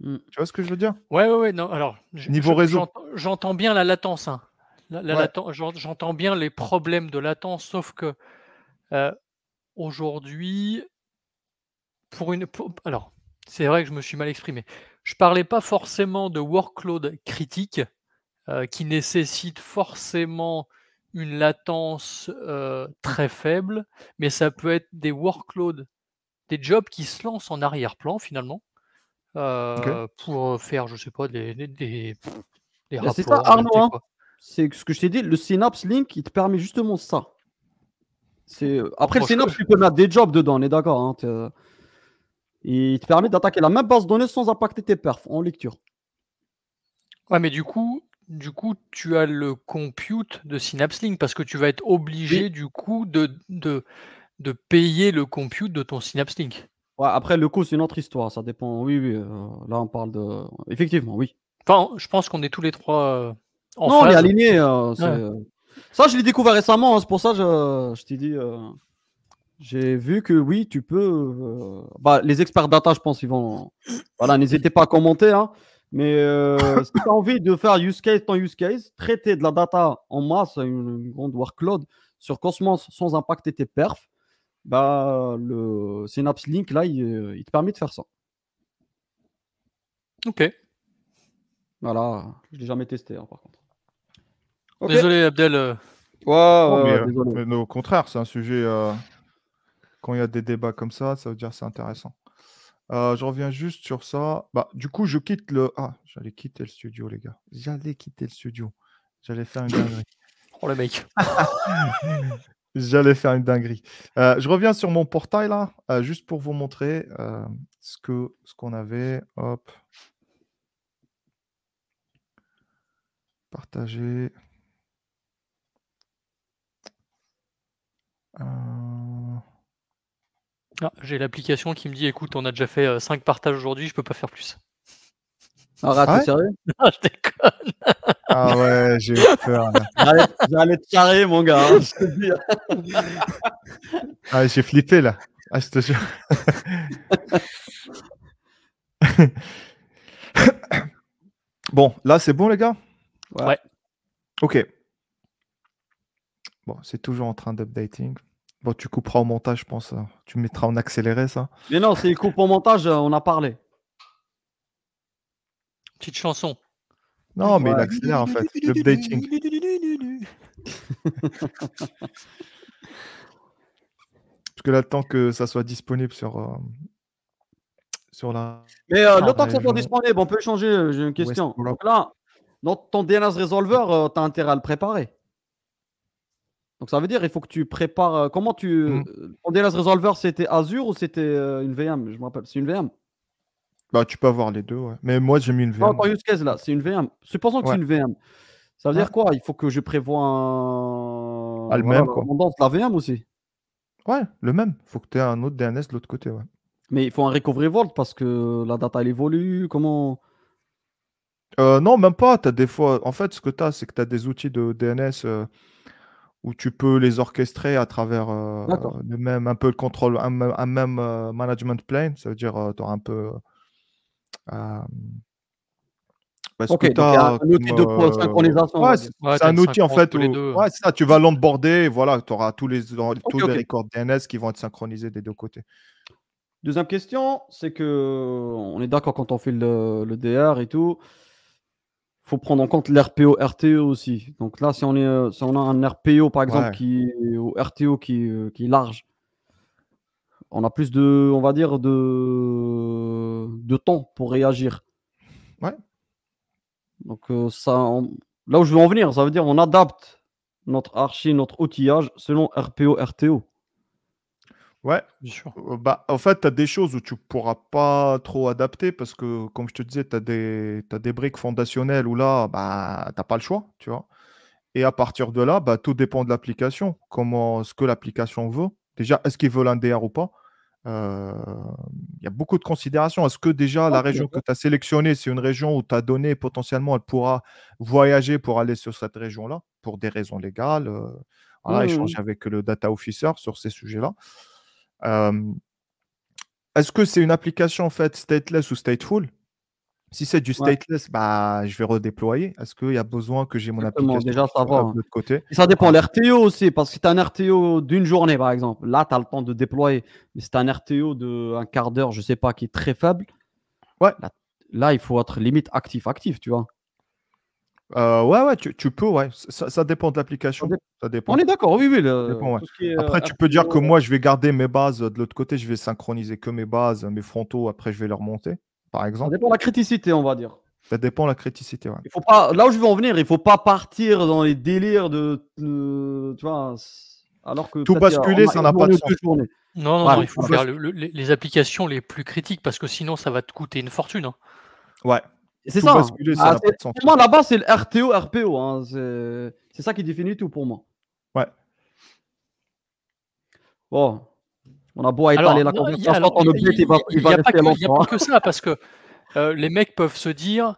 Mmh. Tu vois ce que je veux dire Oui, oui. oui. Non, alors, Niveau réseau. J'entends bien la latence. Hein. j'entends bien les problèmes de latence, sauf que euh, aujourd'hui, pour une. alors, c'est vrai que je me suis mal exprimé. Je parlais pas forcément de workload critique euh, qui nécessite forcément une latence très faible, mais ça peut être des workloads, des jobs qui se lancent en arrière-plan finalement, pour faire, je sais pas, des, bah, rapports. C'est hein. C'est ce que je t'ai dit, le Synapse Link, il te permet justement ça. C'est... Après, le Synapse, tu peux mettre des jobs dedans, on est d'accord. Hein, euh, il te permet d'attaquer la même base de données sans impacter tes perfs en lecture. Ouais, mais du coup, du coup, tu as le compute de Synapse Link parce que tu vas être obligé du coup de, de, payer le compute de ton Synapse Link. après, le coût, c'est une autre histoire. Ça dépend. Oui, oui. Euh, là, on parle de. Effectivement, oui. Enfin, je pense qu'on est tous les trois euh, Non, on est alignés. Euh, ça, je l'ai découvert récemment. Hein, c'est pour ça que je, t'ai dit. Euh, j'ai vu que oui, tu peux. Bah, les experts data, je pense, ils vont. Voilà, n'hésitez pas à commenter. Hein. Mais euh, si tu as envie de faire use case, en use case, traiter de la data en masse, une, grande workload sur Cosmos sans impacter tes perf, bah, le Synapse Link, là, euh, il, te permet de faire ça. Ok. Voilà, je ne l'ai jamais testé, hein, par contre. Désolé, Abdel. Euh. au contraire, c'est un sujet. Quand il y a des débats comme ça, ça veut dire que c'est intéressant. Euh, je reviens juste sur ça. Bah, du coup, je quitte le. Ah, j'allais quitter le studio, les gars. J'allais quitter le studio. J'allais faire une dinguerie. oh, le mec J'allais faire une dinguerie. Euh, je reviens sur mon portail, là, euh, juste pour vous montrer ce qu'on ce qu'on avait. Hop. Partager. Ah, j'ai l'application qui me dit écoute, on a déjà fait 5 euh, partages aujourd'hui, je peux pas faire plus. ah, ah ouais sérieux Non, je déconne. Ah ouais, j'ai eu peur. J'allais te carrer, mon gars. Hein, ah, j'ai flippé là. Ah, bon, là, c'est bon, les gars ouais. Ok. Bon, c'est toujours en train d'updating. Bon, tu couperas au montage, je pense. Hein. Tu mettras en accéléré ça. Mais non, s'il coupe au montage, euh, on a parlé. Petite chanson. Non, mais il accélère en fait. L'updating. Parce que là, tant que ça soit disponible sur, sur la. Mais le temps que ça soit disponible, on peut changer. Euh, j'ai une question. Donc là, dans ton DNS Resolver, euh, tu as intérêt à le préparer. Donc ça veut dire il faut que tu prépares. Euh, comment tu. Mmh. Euh, ton DLS Resolver, c'était Azure ou c'était euh, une VM Je me rappelle. C'est une VM Bah, tu peux avoir les deux, ouais. Mais moi, j'ai mis une VM. use case, là, c'est une VM. Supposons que c'est une VM. Ça veut dire quoi Il faut que je prévoie un. Ah, le même, quoi. La VM aussi. Ouais, le même. Il faut que tu aies un autre DNS de l'autre côté, ouais. Mais il faut un recovery vault parce que la data, elle évolue. Comment. non, même pas. As des fois... En fait, ce que tu as, c'est que tu as des outils de DNS où tu peux les orchestrer à travers euh, même, un peu le contrôle, un, même euh, management plane. Ça veut dire, euh, tu auras un peu. Parce bah, que tu as, un outil de synchronisation. c'est un outil en fait. ça, tu vas l'emborder, voilà, tu auras tous les, tous les records DNS qui vont être synchronisés des deux côtés. Deuxième question, c'est que on est d'accord quand on fait le DR et tout faut prendre en compte l'RPO, RTE aussi. Donc là, si on, est, euh, si on a un RPO, par exemple, qui, RTO euh, qui, est large, on a plus de, on va dire, de, de temps pour réagir. Ouais. Donc euh, ça, là où je veux en venir, ça veut dire on adapte notre archi, notre outillage selon RPO, RTO. Ouais, bien sûr. Euh, bah, en fait, tu as des choses où tu pourras pas trop adapter parce que, comme je te disais, tu as des, des briques fondationnelles où là, bah, t'as pas le choix, tu vois. Et à partir de là, bah, tout dépend de l'application, comment ce que l'application veut. Déjà, est-ce qu'il veut l'un DR ou pas? Euh, il y a beaucoup de considérations. Est-ce que déjà la région que tu as sélectionnée, c'est une région où tu as donné potentiellement, elle pourra voyager pour aller sur cette région-là, pour des raisons légales, euh, voilà, échanger avec le data officer sur ces sujets-là. Euh, est-ce que c'est une application en fait stateless ou stateful Si c'est du stateless, bah, je vais redéployer. Est-ce qu'il y a besoin que j'ai mon application déjà, de l'autre côté ça dépend. L'RTO aussi, parce que si tu as un RTO d'une journée par exemple, là tu as le temps de déployer. Mais si tu as un RTO d'un quart d'heure, je sais pas, qui est très faible, ouais. là, il faut être limite actif, actif, tu vois. Euh, ouais, ouais, tu, peux, ouais. Ça, ça dépend de l'application. Ça dépend. On est d'accord, oui, oui. Euh, après, tu peux dire que moi, je vais garder mes bases de l'autre côté, je vais synchroniser que mes bases, mes frontaux, après, je vais les remonter, par exemple. Ça dépend de la criticité, on va dire. Ça dépend de la criticité, ouais. Il faut pas... Là où je veux en venir, il faut pas partir dans les délires de. Tu vois, alors que. Tout basculer, ça n'a pas de sens. Non, non, il faut faire les applications les plus critiques parce que sinon, ça va te coûter une fortune. Hein. Ouais, c'est ça. Hein. Bah, pour moi, là-bas, c'est le RTO, RPO. Hein. C'est ça qui définit tout pour moi. Ouais. Bon. On a beau étaler la conversation, il, va, a n'y a pas que hein. ça, parce que euh, les mecs peuvent se dire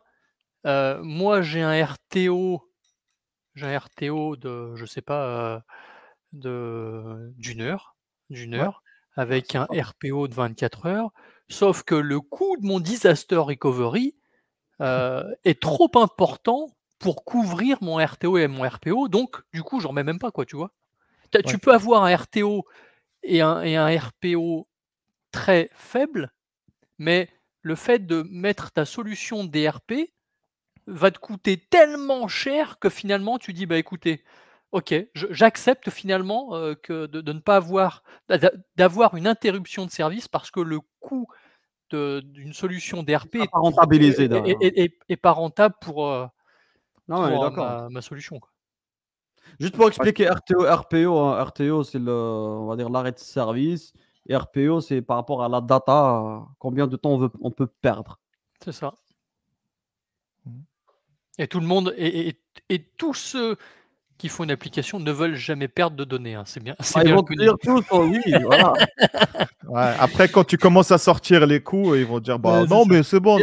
euh, moi, j'ai un RTO. J'ai un RTO de, je sais pas, euh, d'une heure. D'une heure avec un RPO de 24 heures, sauf que le coût de mon disaster recovery, euh, est trop important pour couvrir mon RTO et mon RPO. Donc, du coup, j'en mets même pas, quoi, tu vois. Tu peux avoir un RTO et un, et un RPO très faible, mais le fait de mettre ta solution DRP va te coûter tellement cher que finalement tu dis bah écoutez, ok, j'accepte finalement euh, que de, ne pas avoir d'avoir une interruption de service parce que le coût d'une solution d'RP n'est pas Et, et, et, pas rentable pour, hein. ma, solution. Juste pour expliquer RTO, RPO, hein, RTO c'est le, on va dire l'arrêt de service. Et RPO, c'est par rapport à la data, combien de temps on, veut, on peut perdre. C'est ça. Mmh. Et tout le monde, et, et, et tous ceux qui font une application ne veulent jamais perdre de données. Hein. C'est bien. après, quand tu commences à sortir les coups ils vont dire bah, non, mais c'est bon.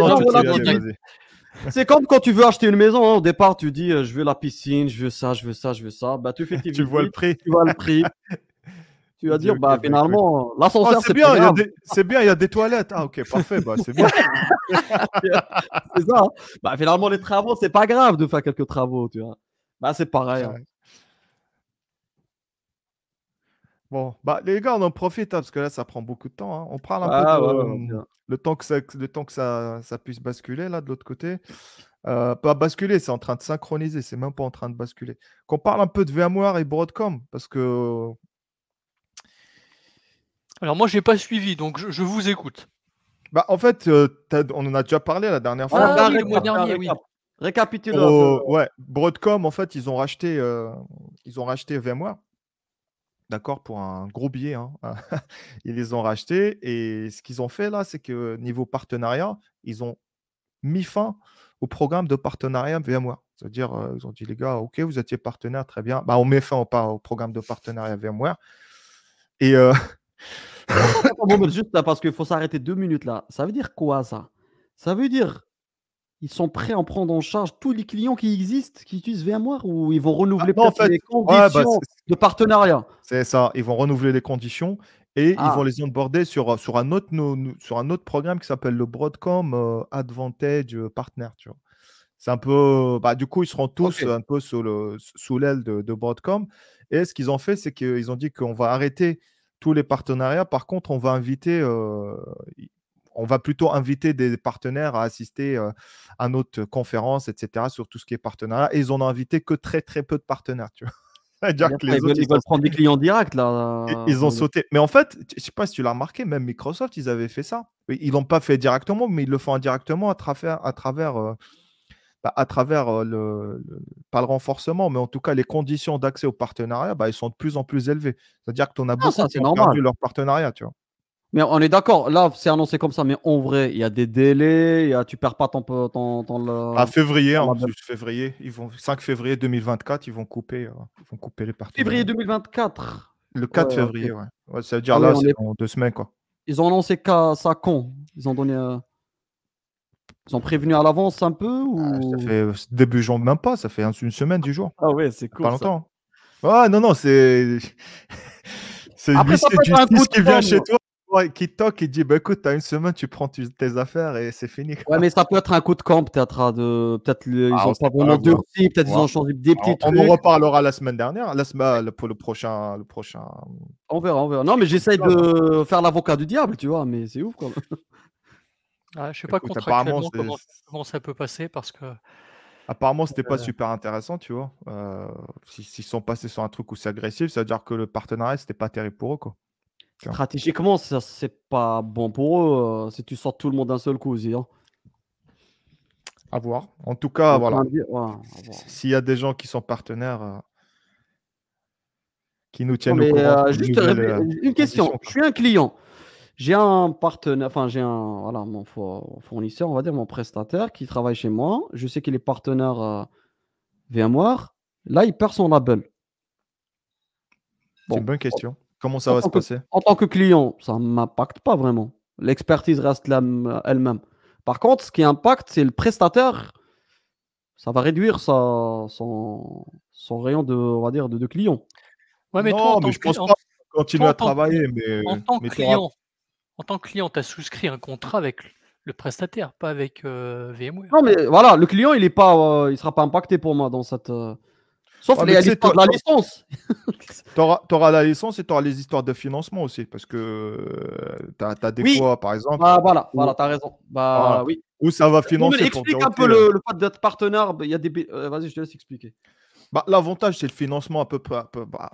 c'est comme quand tu veux acheter une maison. Hein. Au départ, tu dis euh, je veux la piscine, je veux ça, je veux ça, je veux ça. Bah, tu fais tu vois le prix. Tu vois le prix. tu vas dire bah finalement l'ascenseur ah, c'est bien. C'est bien, il y a des toilettes. Ah ok, parfait. Bah c'est bon c'est ça. Hein. Bah finalement les travaux, c'est pas grave de faire quelques travaux, tu vois. Ben, c'est pareil. Hein. Bon, bah, les gars, on en profite hein, parce que là, ça prend beaucoup de temps. Hein. On parle un peu ah, de, hum, le temps que, ça, le temps que ça, puisse basculer là de l'autre côté. Euh, pas basculer, c'est en train de synchroniser, c'est même pas en train de basculer. Qu'on parle un peu de VMware et Broadcom parce que. Alors, moi, je n'ai pas suivi, donc je, vous écoute. Bah, en fait, euh, on en a déjà parlé la dernière ah fois. le mois dernier, oui. Récapitulons. ouais, Broadcom, en fait, ils ont racheté, euh, ils ont racheté VMware. D'accord, pour un gros billet. Hein. ils les ont rachetés. Et ce qu'ils ont fait là, c'est que niveau partenariat, ils ont mis fin au programme de partenariat VMware. C'est-à-dire, euh, ils ont dit, les gars, OK, vous étiez partenaire, très bien. Bah, on met fin au, programme de partenariat VMware. Et. Euh, juste là, parce qu'il faut s'arrêter deux minutes là. Ça veut dire quoi ça Ça veut dire ils sont prêts à en prendre en charge tous les clients qui existent, qui utilisent VMware, ou ils vont renouveler ah, les bah, conditions de partenariat C'est ça, ils vont renouveler les conditions et ils ah. vont les onboarder sur, sur, un, autre, sur un autre programme qui s'appelle le Broadcom euh, Advantage euh, Partner. Tu vois. C'est un peu. Bah, du coup, ils seront tous un peu sous, le, sous l'aile de, Broadcom. Et ce qu'ils ont fait, c'est qu'ils ont dit qu'on va arrêter tous les partenariats. Par contre, on va inviter, euh, on va plutôt inviter des partenaires à assister euh, à notre conférence, etc., sur tout ce qui est partenariat. Et ils n'en ont invité que très, très peu de partenaires, ils, autres, prendre des clients directs là. Ils, ont sauté. Mais en fait, je ne sais pas si tu l'as remarqué, même Microsoft, ils avaient fait ça. Ils ne l'ont pas fait directement, mais ils le font indirectement à travers, à travers, euh, bah, à travers euh, le, pas le renforcement, mais en tout cas les conditions d'accès au partenariat, bah, sont de plus en plus élevées. C'est-à-dire que ton abonnement ah, perdu leur partenariat, tu vois. Mais on est d'accord, là c'est annoncé comme ça, mais en vrai, il y a des délais, y a, tu perds pas ton. ton, le... À février, en février, ils vont, 5 février 2024, ils vont couper, euh, vont couper les parties. Février 2024 Le 4 février, ouais. Ça veut dire ah là, c'est en deux semaines, quoi. Ils ont annoncé ça con Ils ont donné. Euh, ils ont prévenu à l'avance un peu ou... Ah, ça fait euh, début janvier, même pas, ça fait une semaine du jour. Ah ouais, c'est cool. Pas longtemps. Hein. Ah non, non, c'est. C'est un justice qui vient chez hein. toi qui toque il dit bah, écoute, t'as une semaine, tu prends tes affaires et c'est fini. Ouais, mais ça peut être un coup de camp, peut-être. Hein, de... Peut-être ils ah, ont pas vraiment durci, peut-être ils ont changé des petites. petits on en reparlera la semaine dernière, la semaine, pour le prochain, le prochain. On verra, on verra. Non, mais j'essaye de faire l'avocat du diable, tu vois, mais c'est ouf quand ah, je sais pas comment, ça peut passer parce que. Apparemment, c'était pas euh. super intéressant, tu vois. Euh, s'ils sont passés sur un truc où c'est agressif, ça veut dire que le partenariat, c'était pas terrible pour eux, quoi. Stratégiquement, ça c'est pas bon pour eux hein. si tu sors tout le monde d'un seul coup. Hein. À voir. En tout cas, voilà. S'il y a des gens qui sont partenaires, euh, qui nous tiennent euh, juste une question. Je suis un client. J'ai un partenaire, enfin j'ai un voilà mon fournisseur, on va dire mon prestataire qui travaille chez moi. Je sais qu'il est partenaire euh, VMware. Là, il perd son label. C'est une bonne question. Comment ça va se passer En tant que client, ça ne m'impacte pas vraiment. L'expertise reste elle-même. Par contre, ce qui impacte, c'est le prestataire. Ça va réduire son, rayon de, on va dire, de, clients. mais non, toi, je pense pas continuer à travailler. en tant que client, en tant client, tu as souscrit un contrat avec le prestataire, pas avec euh, VMware. Non, mais voilà, le client, il ne euh, sera pas impacté pour moi dans cette. Euh, Sauf les de la licence. tu auras, la licence et tu auras les histoires de financement aussi, parce que euh, tu as, des fois, par exemple. Bah, voilà, voilà tu as raison. Bah, Où ça va financer. explique un peu le, fait d'être partenaire. Bah, il euh, Vas-y, je te laisse expliquer. Bah, l'avantage, c'est le financement un peu bah,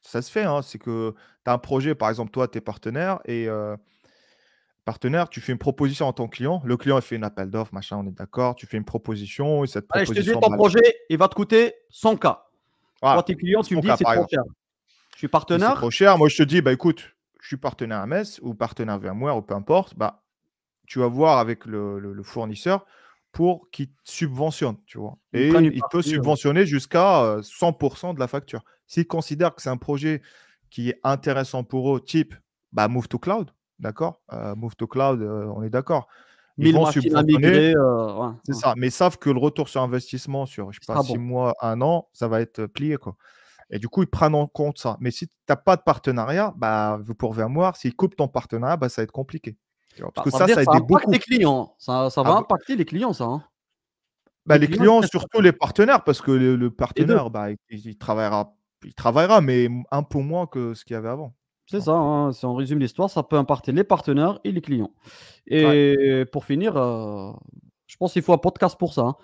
ça se fait, hein, c'est que tu as un projet, par exemple, toi, tu es partenaire et. Euh, partenaire, tu fais une proposition à ton client. Le client, il fait une appel d'offre, machin, on est d'accord. Tu fais une proposition et cette proposition. je te dis, ton projet, il va te coûter 100K. Voilà. Ah, Quand tu me dis c'est trop cher. Je suis partenaire. c'est trop cher. Moi, je te dis, bah écoute, je suis partenaire à Metz ou partenaire VMware ou peu importe, bah, tu vas voir avec le, fournisseur pour qu'il subventionne, tu vois. Et il peut subventionner jusqu'à 100% euh, de la facture. S'il considère que c'est un projet qui est intéressant pour eux, type bah, Move to Cloud, d'accord euh, Move to Cloud, euh, on est d'accord. 1000 euh, c'est ça, mais ils savent que le retour sur investissement sur, je sais pas, six mois, un an, ça va être euh, plié. Quoi. Et du coup, ils prennent en compte ça. Mais si tu n'as pas de partenariat, bah, pourrez voir s'ils coupent ton partenariat, bah, ça va être compliqué. Parce bah, que ça, ça, beaucoup. les clients. Ça, ah va bah impacter les clients, ça. Hein. les, clients, surtout les partenaires, parce que le, partenaire, travaillera, il travaillera, mais un peu moins que ce qu'il y avait avant. C'est ça, hein. si on résume l'histoire, ça peut impacter les partenaires et les clients. Et pour finir, euh, je pense qu'il faut un podcast pour ça. Hein.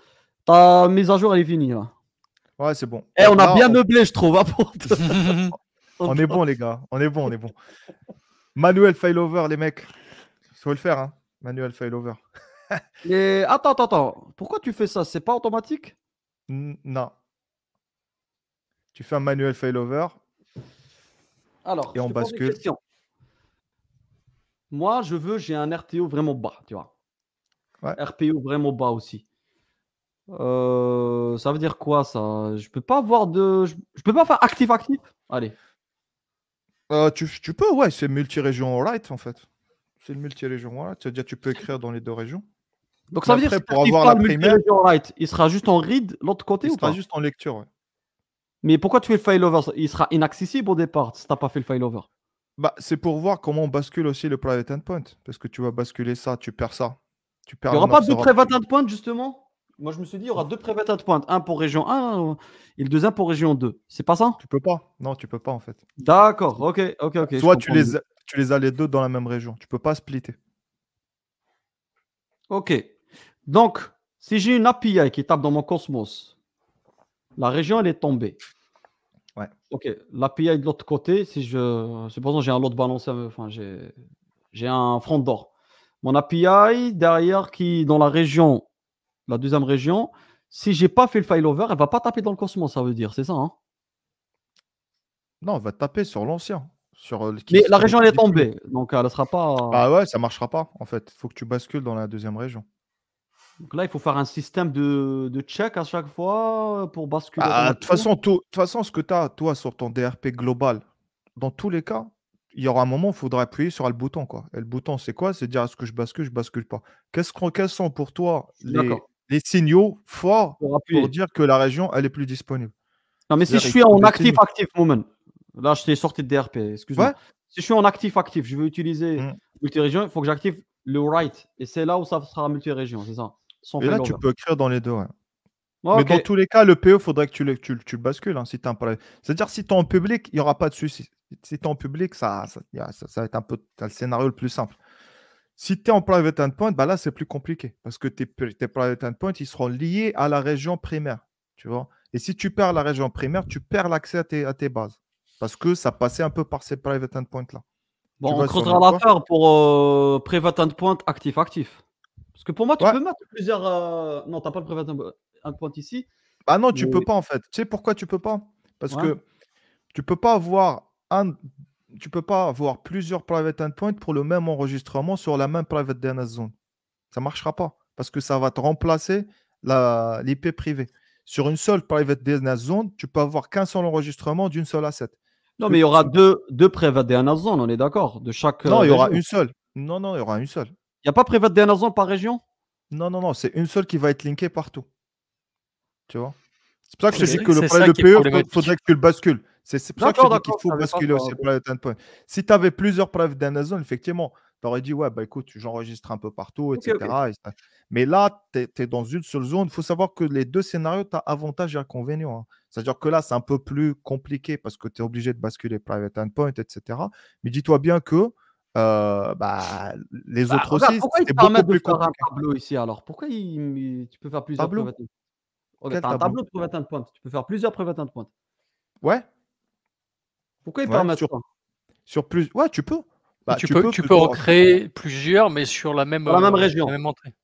Ta mise à jour, elle est finie. Là. Ouais, c'est bon. Et, eh, on a bien meublé, je trouve. Hein, on est bon, les gars. On est bon, on est bon. Manuel Failover, les mecs. Il le faire, hein. Manuel Failover. et attends, attends, attends. Pourquoi tu fais ça C'est pas automatique Non. Tu fais un manuel failover, alors, et on bascule. Moi, je veux, j'ai un RTO vraiment bas, tu vois. RPO vraiment bas aussi. Euh, ça veut dire quoi ça Je peux pas avoir de. Je, ne peux pas faire active-active Allez. Euh, tu, peux, ouais, c'est multi-région right en fait. C'est le multi-région right, c'est-à-dire tu peux écrire dans les deux régions. Donc ça veut dire que pour avoir la région right, il sera juste en read l'autre côté il ou sera juste en lecture, ouais. Mais pourquoi tu fais le failover Il sera inaccessible au départ si tu n'as pas fait le failover. Bah, c'est pour voir comment on bascule aussi le private endpoint. Parce que tu vas basculer ça, tu perds ça. Tu perds il n'y aura pas de private endpoint justement Moi je me suis dit, il y aura deux private endpoints. Un pour région 1 et le deuxième pour région 2. C'est pas ça Tu peux pas. Non, tu peux pas en fait. D'accord, ok, ok, ok. Soit tu les, tu les as les deux dans la même région. Tu peux pas splitter. Ok. Donc, si j'ai une API qui tape dans mon Cosmos, la région, elle est tombée. Ouais. Ok, l'API de l'autre côté. Si je, supposons, j'ai un lot de enfin, j'ai un front d'or. Mon API derrière qui, dans la région, la deuxième région, si j'ai pas fait le over elle va pas taper dans le Cosmos, ça veut dire, c'est ça hein? Non, elle va taper sur l'ancien. Sur le... Euh, Mais la région, elle est tombée, donc elle ne sera pas. Ah ouais, ça marchera pas, en fait. Il faut que tu bascules dans la deuxième région. Donc là, il faut faire un système de, check à chaque fois pour basculer. Ah, de toute façon, toute façon, ce que tu as, toi, sur ton DRP global, dans tous les cas, il y aura un moment où il faudra appuyer sur le bouton. Quoi. Et le bouton, c'est quoi C'est dire est-ce que je bascule, je bascule pas. Qu'est-ce qu'on, quels sont pour toi les, signaux forts pour, dire que la région, elle est plus disponible Non, mais si je suis en actif-actif, moment. Là, je t'ai sorti de DRP, excuse-moi. Si je suis en actif-actif, je veux utiliser mmh. multi-région, il faut que j'active le write. Et c'est là où ça sera multi-région, c'est ça et là, tu peux écrire dans les deux. Ah, Mais dans tous les cas, le PE, il faudrait que tu le, bascules. Hein, C'est-à-dire, si tu es en public, il n'y aura pas de souci. Si tu es en public, ça, ça, va être un peu le scénario le plus simple. Si tu es en private endpoint, bah là, c'est plus compliqué parce que tes, private endpoints, ils seront liés à la région primaire. Tu vois Et si tu perds la région primaire, tu perds l'accès à tes, bases parce que ça passait un peu par ces private endpoints-là. Bon, on la pour euh, private endpoint actif-actif. Parce que pour moi, tu peux mettre plusieurs. Euh, bah non, tu n'as pas le private endpoint ici. Ah non, tu ne peux pas en fait. Tu sais pourquoi tu peux pas Parce que tu peux pas avoir un. Tu peux pas avoir plusieurs private endpoints pour le même enregistrement sur la même private DNS zone. Ça marchera pas parce que ça va te remplacer l'IP privée. Sur une seule private DNS zone, tu peux avoir qu'un seul enregistrement d'une seule asset. Non, mais il y aura deux, deux private DNS zone, on est d'accord, de chaque. Non, euh, il y aura une seule. Non, non, il y aura une seule. Il n'y a pas Private d'Amazon Zone par région Non, non, non, c'est une seule qui va être linkée partout. Tu vois C'est pour ça que je dis que le de PE, il faudrait que tu le bascules. C'est pour ça que je dis qu'il faut basculer aussi hein. Private Endpoint. Si tu avais plusieurs Private endpoints, effectivement, tu aurais dit, ouais, bah écoute, j'enregistre un peu partout, etc. Mais là, tu es, dans une seule zone. Il faut savoir que les deux scénarios, tu as avantages et inconvénients. Hein. C'est-à-dire que là, c'est un peu plus compliqué parce que tu es obligé de basculer private endpoint, etc. Mais dis-toi bien que euh, bah, les bah, autres aussi, Pourquoi beaucoup permettent de faire un tableau ici alors Pourquoi tu peux faire plusieurs tableaux de un tableau de de Tu peux faire plusieurs prévatins de pointe. Ouais. Pourquoi il ouais, permet sur... sur plus Ouais, tu peux. Bah, tu, peux, tu peux en hein. créer plusieurs, mais sur la même, la même euh, région. La même entrée.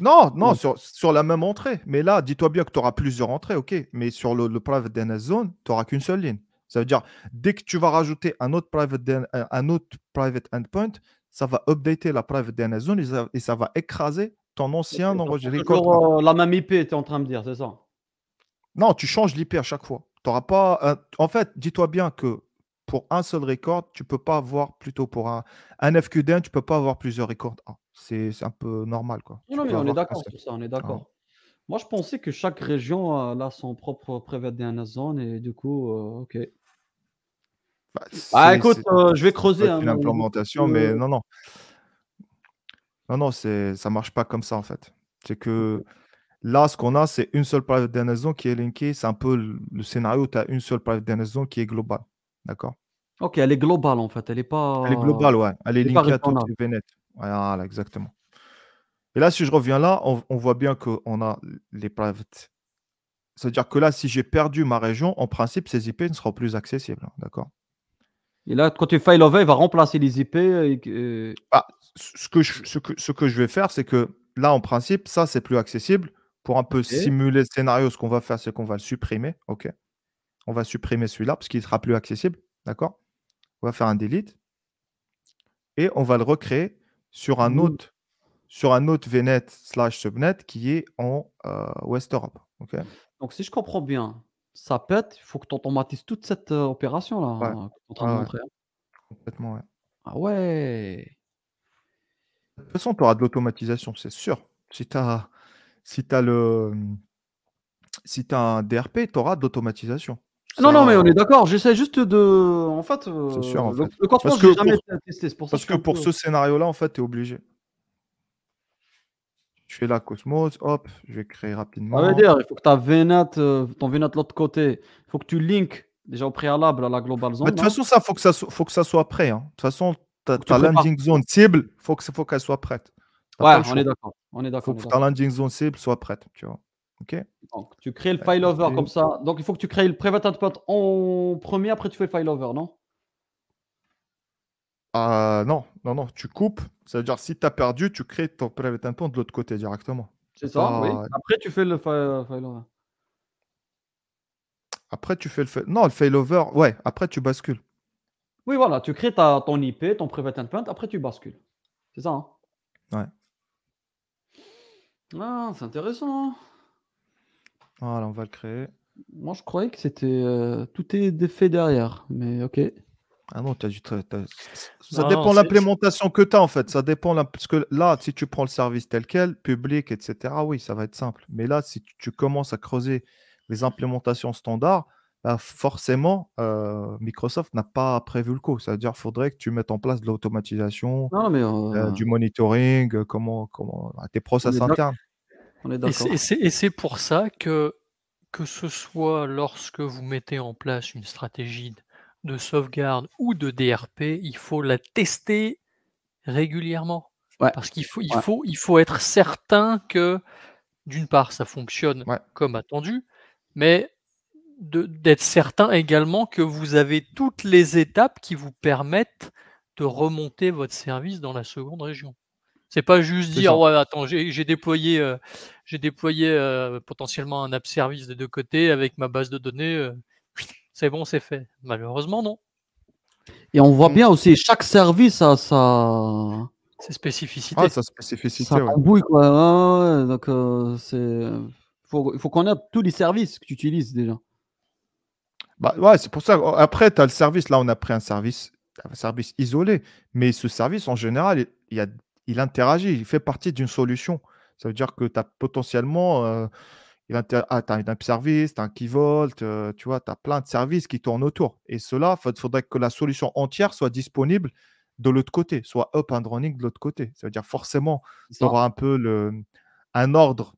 Non, non, sur, la même entrée. Mais là, dis-toi bien que tu auras plusieurs entrées, ok. Mais sur le, le private DNS zone, tu n'auras qu'une seule ligne. Ça veut dire, dès que tu vas rajouter un autre private, euh, un autre private endpoint, ça va updater la private DNS zone et ça, va écraser ton ancien nombre record. Euh, la même IP, tu es en train de me dire, c'est ça Non, tu changes l'IP à chaque fois. pas. Euh, en fait, dis-toi bien que pour un seul record, tu peux pas avoir plutôt pour un, un FQDN, tu peux pas avoir plusieurs records. c'est un peu normal, quoi. Non, mais on est d'accord sur ça, on est d'accord. Moi, je pensais que chaque région a son propre private DNS zone et du coup, ok ah, écoute, euh, je vais creuser. L'implémentation, hein, mais... non, non, non. Non, non, ça marche pas comme ça en fait. C'est que là, ce qu'on a, c'est une seule private DNS qui est linkée. C'est un peu le, scénario où tu as une seule private DNS qui est globale. D'accord Ok, elle est globale en fait. Elle est pas. Elle est globale, ouais. Elle est, linkée à toutes les VNet. Voilà, exactement. Et là, si je reviens là, on, voit bien qu'on a les private. C'est-à-dire que là, si j'ai perdu ma région, en principe, ces IP ne seront plus accessibles. Hein, d'accord et là, quand tu fais lover il va remplacer les IP. Euh, euh, bah, ce, que je, ce, que, je vais faire, c'est que là, en principe, ça, c'est plus accessible. Pour un peu simuler le scénario, ce qu'on va faire, c'est qu'on va le supprimer. OK. On va supprimer celui-là parce qu'il sera plus accessible. D'accord On va faire un delete. Et on va le recréer sur un mmh. autre sur un autre VNet slash subnet qui est en euh, West Europe. Donc, si je comprends bien, ça pète, il faut que tu automatises toute cette opération là hein, ah hein. Complètement, ouais. Ah ouais. De toute façon, tu auras de l'automatisation, c'est sûr. Si tu as, si as le mmh, si un DRP, tu auras de l'automatisation. Non, non, mais on est d'accord. J'essaie juste de. En fait, sûr, en le, jamais testé. parce que, pour ce scénario-là, en fait, tu es obligé. Tu fais la Cosmos, hop, je vais créer rapidement. Ça veut dire, il faut que ta VNet, euh, ton VNet de l'autre côté, il faut que tu link déjà au préalable à la global zone. de toute hein. façon, ça, faut que ça, faut que ça soit prêt. Hein. De toute façon, ta, landing zone cible, faut que faut qu'elle soit prête. Ouais, on est d'accord. On est d'accord. Faut que ta landing zone cible soit prête, tu vois. Ok. Donc, tu crées le file over comme ça. Donc, il faut que tu crées le private output en premier, après tu fais le file over, non ah non, non, non, tu coupes. cest à dire si tu as perdu, tu crées ton private endpoint de l'autre côté directement. C'est ça, oui. Après, tu fais le failover. Euh, après, tu fais le fail... Non, le failover, ouais, après, tu bascules. Oui, voilà, tu crées ton IP, ton private endpoint, après, tu bascules. C'est ça, hein Ouais. Ah, c'est intéressant. Hein. Voilà, on va le créer. Moi, je croyais que c'était. Euh, tout est fait derrière, mais ok. Ah non, as du Ça dépend de l'implémentation que tu as en fait. Ça dépend. Parce que là, si tu prends le service tel quel, public, etc., oui, ça va être simple. Mais là, si tu, commences à creuser les implémentations standards, bah, forcément, euh, Microsoft n'a pas prévu le coup. C'est-à-dire qu'il faudrait que tu mettes en place de l'automatisation, euh, euh, du monitoring, comment, comment, bah, tes process internes. On est et c'est pour ça que, que ce soit lorsque vous mettez en place une stratégie de sauvegarde ou de DRP, il faut la tester régulièrement. Parce qu'il faut, il faut, il faut être certain que, d'une part, ça fonctionne comme attendu, mais d'être certain également que vous avez toutes les étapes qui vous permettent de remonter votre service dans la seconde région. C'est pas juste dire ouais attends j'ai déployé j'ai déployé euh, euh, potentiellement un app service des deux côtés avec ma base de données. Euh, c'est bon, c'est fait. Malheureusement, non. Et on voit mm. bien aussi, chaque service a sa, ses spécificités. Ah, sa spécificité. Ça donc, euh, Faut, qu'on ait tous les services que tu utilises déjà. Bah, ouais, c'est pour ça. Après, tu as le service. Là, on a pris un service, un service isolé. Mais ce service, en général, il, il interagit. Il fait partie d'une solution. Ça veut dire que tu as potentiellement. Euh, il va ah, as un service, tu as un key vault, euh, tu vois, tu as plein de services qui tournent autour. Et cela, il faudrait que la solution entière soit disponible de l'autre côté, soit up and running de l'autre côté. Ça veut dire forcément, tu auras un peu le, un ordre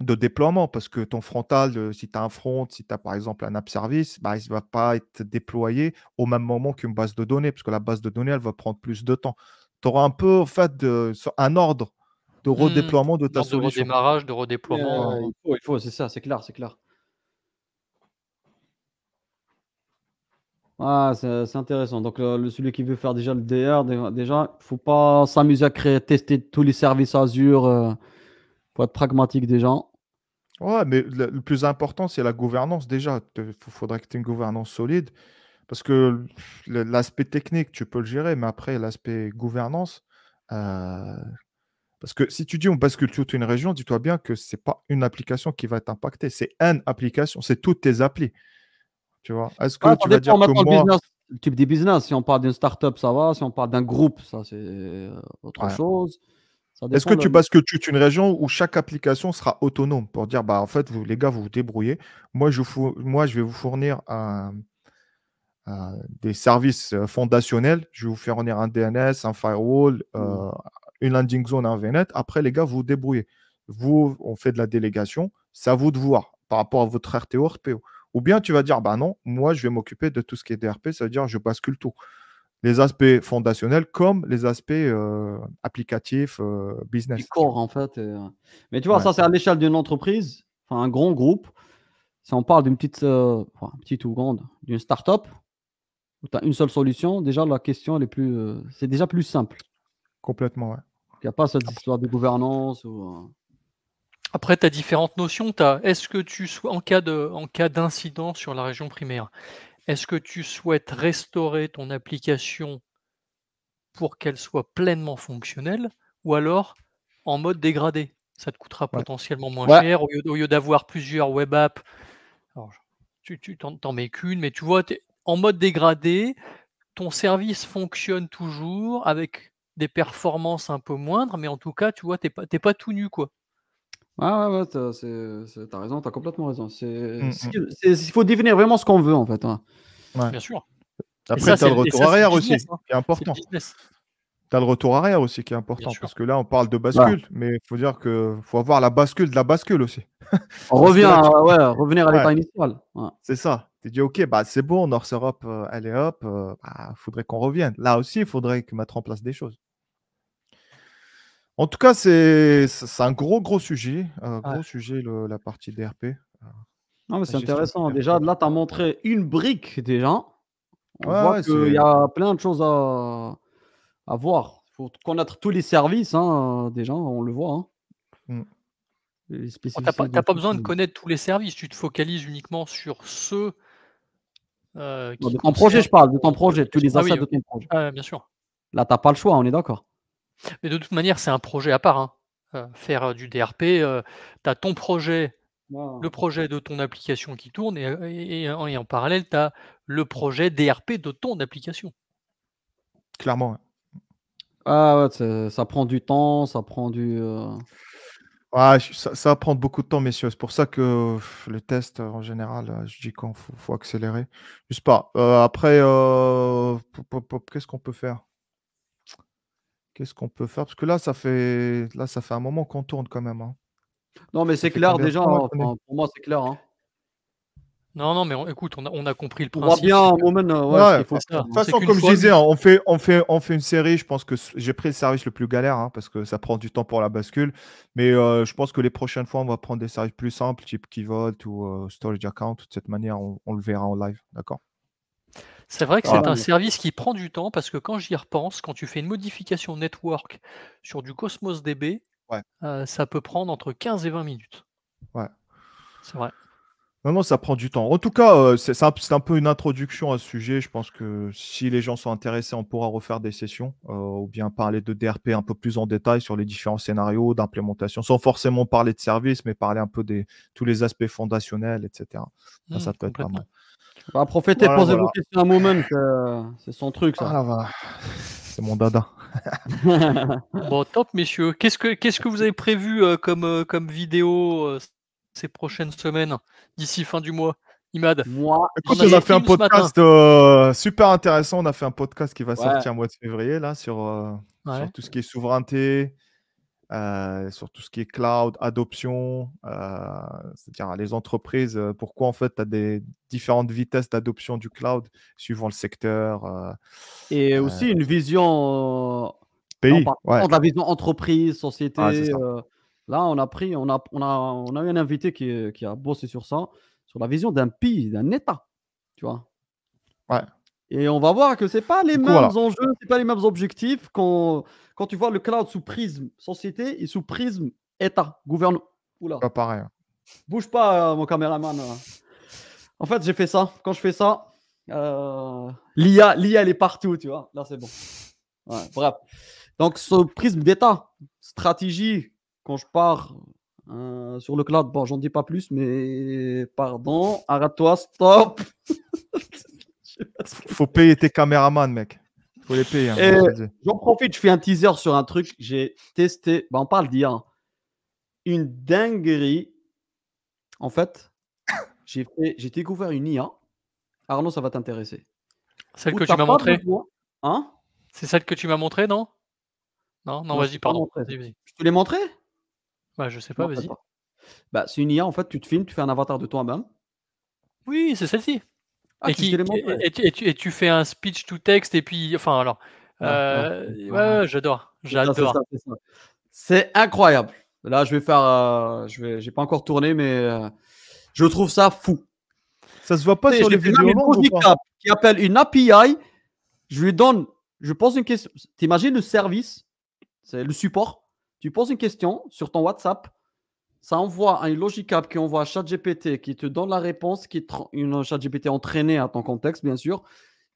de déploiement parce que ton frontal, euh, si tu as un front, si tu as par exemple un app service, bah, il ne va pas être déployé au même moment qu'une base de données parce que la base de données, elle va prendre plus de temps. Tu auras un peu en fait un ordre de hmm. redéploiement de ta De de redéploiement. il faut, c'est ça, c'est clair, c'est clair. Ah, c'est intéressant. Donc, euh, celui qui veut faire déjà le DR, déjà, il faut pas s'amuser à créer, tester tous les services Azure. Euh, pour faut être pragmatique déjà. Ouais, mais le, plus important, c'est la gouvernance. Déjà, il faudrait que tu aies une gouvernance solide. Parce que l'aspect technique, tu peux le gérer, mais après, l'aspect gouvernance, euh, parce que si tu dis on bascule toute une région, dis-toi bien que ce n'est pas une application qui va être impactée, c'est une application, c'est toutes tes applis. Tu vois Est-ce que tu vas dire que moi... le type de business, si on parle d'une startup, ça va, si on parle d'un groupe, ça c'est euh, autre chose. Est-ce que tu bascules toute une région où chaque application sera autonome pour dire bah en fait les gars vous vous débrouillez, moi je, moi, je vais vous fournir des services euh, fondationnels. Je vais vous fournir un DNS, un firewall, mmh. euh, une landing zone en VNet, Après, les gars, vous vous débrouillez. Vous, on fait de la délégation, c'est à vous de voir par rapport à votre RTO, RPO. Ou bien tu vas dire, bah non, moi, je vais m'occuper de tout ce qui est DRP, ça veut dire je bascule tout. Les aspects fondationnels comme les aspects euh, applicatifs, euh, business. en fait. Euh. Mais tu vois, ça, c'est à l'échelle d'une entreprise, enfin, un grand groupe. Si on parle d'une petite, petite ou grande, d'une start-up, où tu as une seule solution, déjà, la question, elle est plus, c'est déjà plus simple. Complètement, Il n'y a pas cette histoire de gouvernance ou. Euh, Après, tu as différentes notions. est-ce que tu sois en cas, de, en cas d'incident sur la région primaire, est-ce que tu souhaites restaurer ton application pour qu'elle soit pleinement fonctionnelle ou alors en mode dégradé Ça te coûtera potentiellement moins cher. Au lieu, d'avoir plusieurs web apps, tu, tu mets qu'une, mais tu vois, en mode dégradé, ton service fonctionne toujours avec des performances un peu moindres, mais en tout cas, tu vois, t'es pas, pas tout nu, quoi. Ouais ouais, ouais, t'as, raison, t'as complètement raison. Mmh, mmh. Il faut devenir vraiment ce qu'on veut, en fait. Hein. Bien sûr. Après, hein. t'as le retour arrière aussi, qui est important. T'as le retour arrière aussi qui est important, parce que là, on parle de bah. bascule, mais il faut dire qu'il faut avoir la bascule de la bascule aussi. on revient ouais, revenir à l'état initial. C'est ça. Tu dis, OK, bah, c'est bon, North Europe, euh, elle allez hop, euh, bah, faudrait qu'on revienne. Là aussi, il faudrait que mettre en place des choses. En tout cas, c'est un gros, gros sujet. gros sujet, la partie DRP. Euh, non, mais c'est intéressant. Déjà, là, tu as montré une brique déjà. On voit qu'il y a plein de choses à, voir. Il faut connaître tous les services, hein, déjà, on le voit. Hein. Mmh. Tu n'as pas, besoin de connaître tous les services, tu te focalises uniquement sur ceux. Euh, qui de ton projet, je parle, de ton projet, tous ah les de ton projet. Ah bien sûr. Là, tu n'as pas le choix, on est d'accord. Mais de toute manière, c'est un projet à part. Hein. Euh, faire euh, du DRP, euh, tu as ton projet, le projet de ton application qui tourne, et, en, parallèle, tu as le projet DRP de ton application. Clairement. Ah ça prend du temps, ça prend du. Ah, ça, va prend beaucoup de temps, messieurs. C'est pour ça que le test en général, je dis qu'il faut, faut accélérer. Je sais pas. après, qu'est-ce qu'on peut faire Qu'est-ce qu'on peut faire Parce que là, ça fait, là, ça fait un moment qu'on tourne quand même. Hein. Non, mais c'est clair déjà. Hein, pour moi, c'est clair. Hein. Non, non, mais écoute, on a, compris le principe. On bien, De euh, toute façon, comme je disais, on, fait, on, fait, on fait une série. Je pense que j'ai pris le service le plus galère parce que ça prend du temps pour la bascule. Mais euh, je pense que les prochaines fois, on va prendre des services plus simples, type Keyvote ou euh, Storage Account. De cette manière, on le verra en live. D'accord c'est vrai que c'est ah un service qui prend du temps parce que quand j'y repense, quand tu fais une modification network sur du Cosmos DB, euh, ça peut prendre entre 15 et 20 minutes. Ouais. C'est vrai. non, ça prend du temps. En tout cas, euh, c'est un, peu une introduction à ce sujet. Je pense que si les gens sont intéressés, on pourra refaire des sessions euh, ou bien parler de DRP un peu plus en détail sur les différents scénarios d'implémentation, sans forcément parler de service, mais parler un peu de tous les aspects fondationnels, etc. Mmh, ça, peut être vraiment va bah, profiter, posez vos questions un moment, euh, c'est son truc ça. Ah, c'est mon dada. bon, top messieurs. Qu'est-ce que, qu'est-ce que vous avez prévu euh, comme, euh, comme vidéo ces prochaines semaines, d'ici fin du mois Imad Moi, on a, fait un podcast super intéressant. On a fait un podcast qui va sortir au mois de février là sur, sur tout ce qui est souveraineté, euh, sur tout ce qui est cloud, adoption, euh, c'est-à-dire les entreprises, euh, pourquoi en fait tu as des différentes vitesses d'adoption du cloud suivant le secteur. et aussi une vision pays, la vision entreprise, société. Ah, là, on a pris, on a, on a, on a eu un invité qui, qui a bossé sur ça, sur la vision d'un pays, d'un État, tu vois. Ouais. Et on va voir que c'est pas les mêmes voilà. enjeux, c'est pas les mêmes objectifs quand, quand tu vois le cloud sous prisme société et sous prisme État, gouvernement. Oula. Pas pareil. Hein. Bouge pas, euh, mon caméraman. Euh. En fait, j'ai fait ça. Quand je fais ça, euh, l'IA, l'IA, elle est partout, tu vois. Là, c'est bon. bref. Donc, ce prisme d'État, stratégie, quand je pars sur le cloud, bon, j'en dis pas plus, mais pardon, arrête-toi, stop. Faut payer tes caméramans, mec. Faut les payer. Hein, j'en profite, je fais un teaser sur un truc. J'ai testé, bah, on parle d'IA. Hein. Une dinguerie. En fait, j'ai découvert une IA. Arnaud, ça va t'intéresser. Celle que tu m'as montrée hein C'est celle que tu m'as montrée, non Non, non, vas-y, pardon. Je te l'ai montrée bah, Je sais pas, vas-y. Bah, c'est une IA, en fait, tu te filmes, tu fais un avatar de toi-même. Oui, c'est celle-ci et, tu, fais un speech to text et puis enfin alors ah, euh, j'adore j'adore c'est incroyable là je vais faire euh, je vais j'ai pas encore tourné mais euh, je trouve ça fou ça se voit pas sur les vidéos qui appelle une API je lui donne je pose une question t'imagines le service c'est le support tu poses une question sur ton WhatsApp ça envoie un logicap qui envoie à ChatGPT, qui te donne la réponse, qui une ChatGPT entraînée à ton contexte, bien sûr,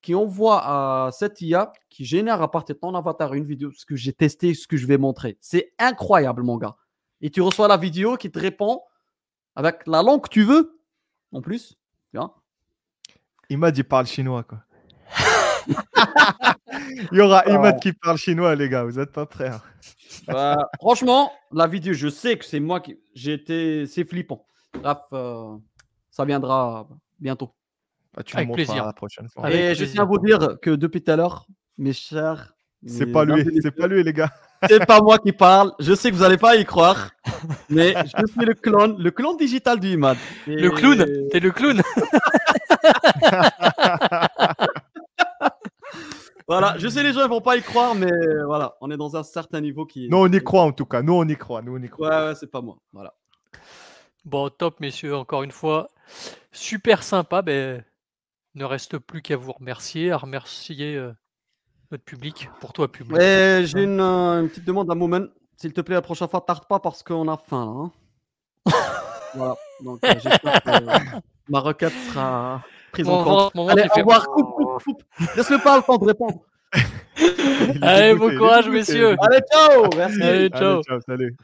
qui envoie à cette IA, qui génère à partir de ton avatar une vidéo, ce que j'ai testé, ce que je vais montrer. C'est incroyable, mon gars. Et tu reçois la vidéo qui te répond avec la langue que tu veux, en plus. Il m'a dit parle chinois, quoi. Il y aura Imad qui parle chinois, les gars. Vous n'êtes pas prêts. Hein. Bah, franchement, la vidéo, je sais que c'est moi qui. J'ai été. C'est flippant. Bref, euh, ça viendra bientôt. Ah, tu Avec plaisir. La prochaine fois. Et je tiens à vous dire que depuis tout à l'heure, mes chers. C'est pas lui, c'est pas lui, les gars. C'est pas moi qui parle. Je sais que vous n'allez pas y croire, mais je suis le clone, le clone digital du Imad. Le clown, t'es le clown. Voilà, je sais les gens ne vont pas y croire, mais voilà, on est dans un certain niveau qui. Non, on y croit en tout cas. Nous, on y croit. Nous, on y croit. Ouais, c'est pas moi. Voilà. Bon, top, messieurs, encore une fois. Super sympa. Mais ben, ne reste plus qu'à vous remercier, à remercier euh, notre public, pour toi, public. Eh, j'ai une, euh, une, petite demande à Moment. S'il te plaît, la prochaine fois, tarde pas parce qu'on a faim. Là, hein. voilà. Donc, euh, j'espère que ma requête sera prise en compte. Allez, au revoir, coupe, coupe, coupe. Laisse-le pas le temps de répondre. Allez, bon courage, messieurs. Allez, ciao. Merci. Allez, ciao salut.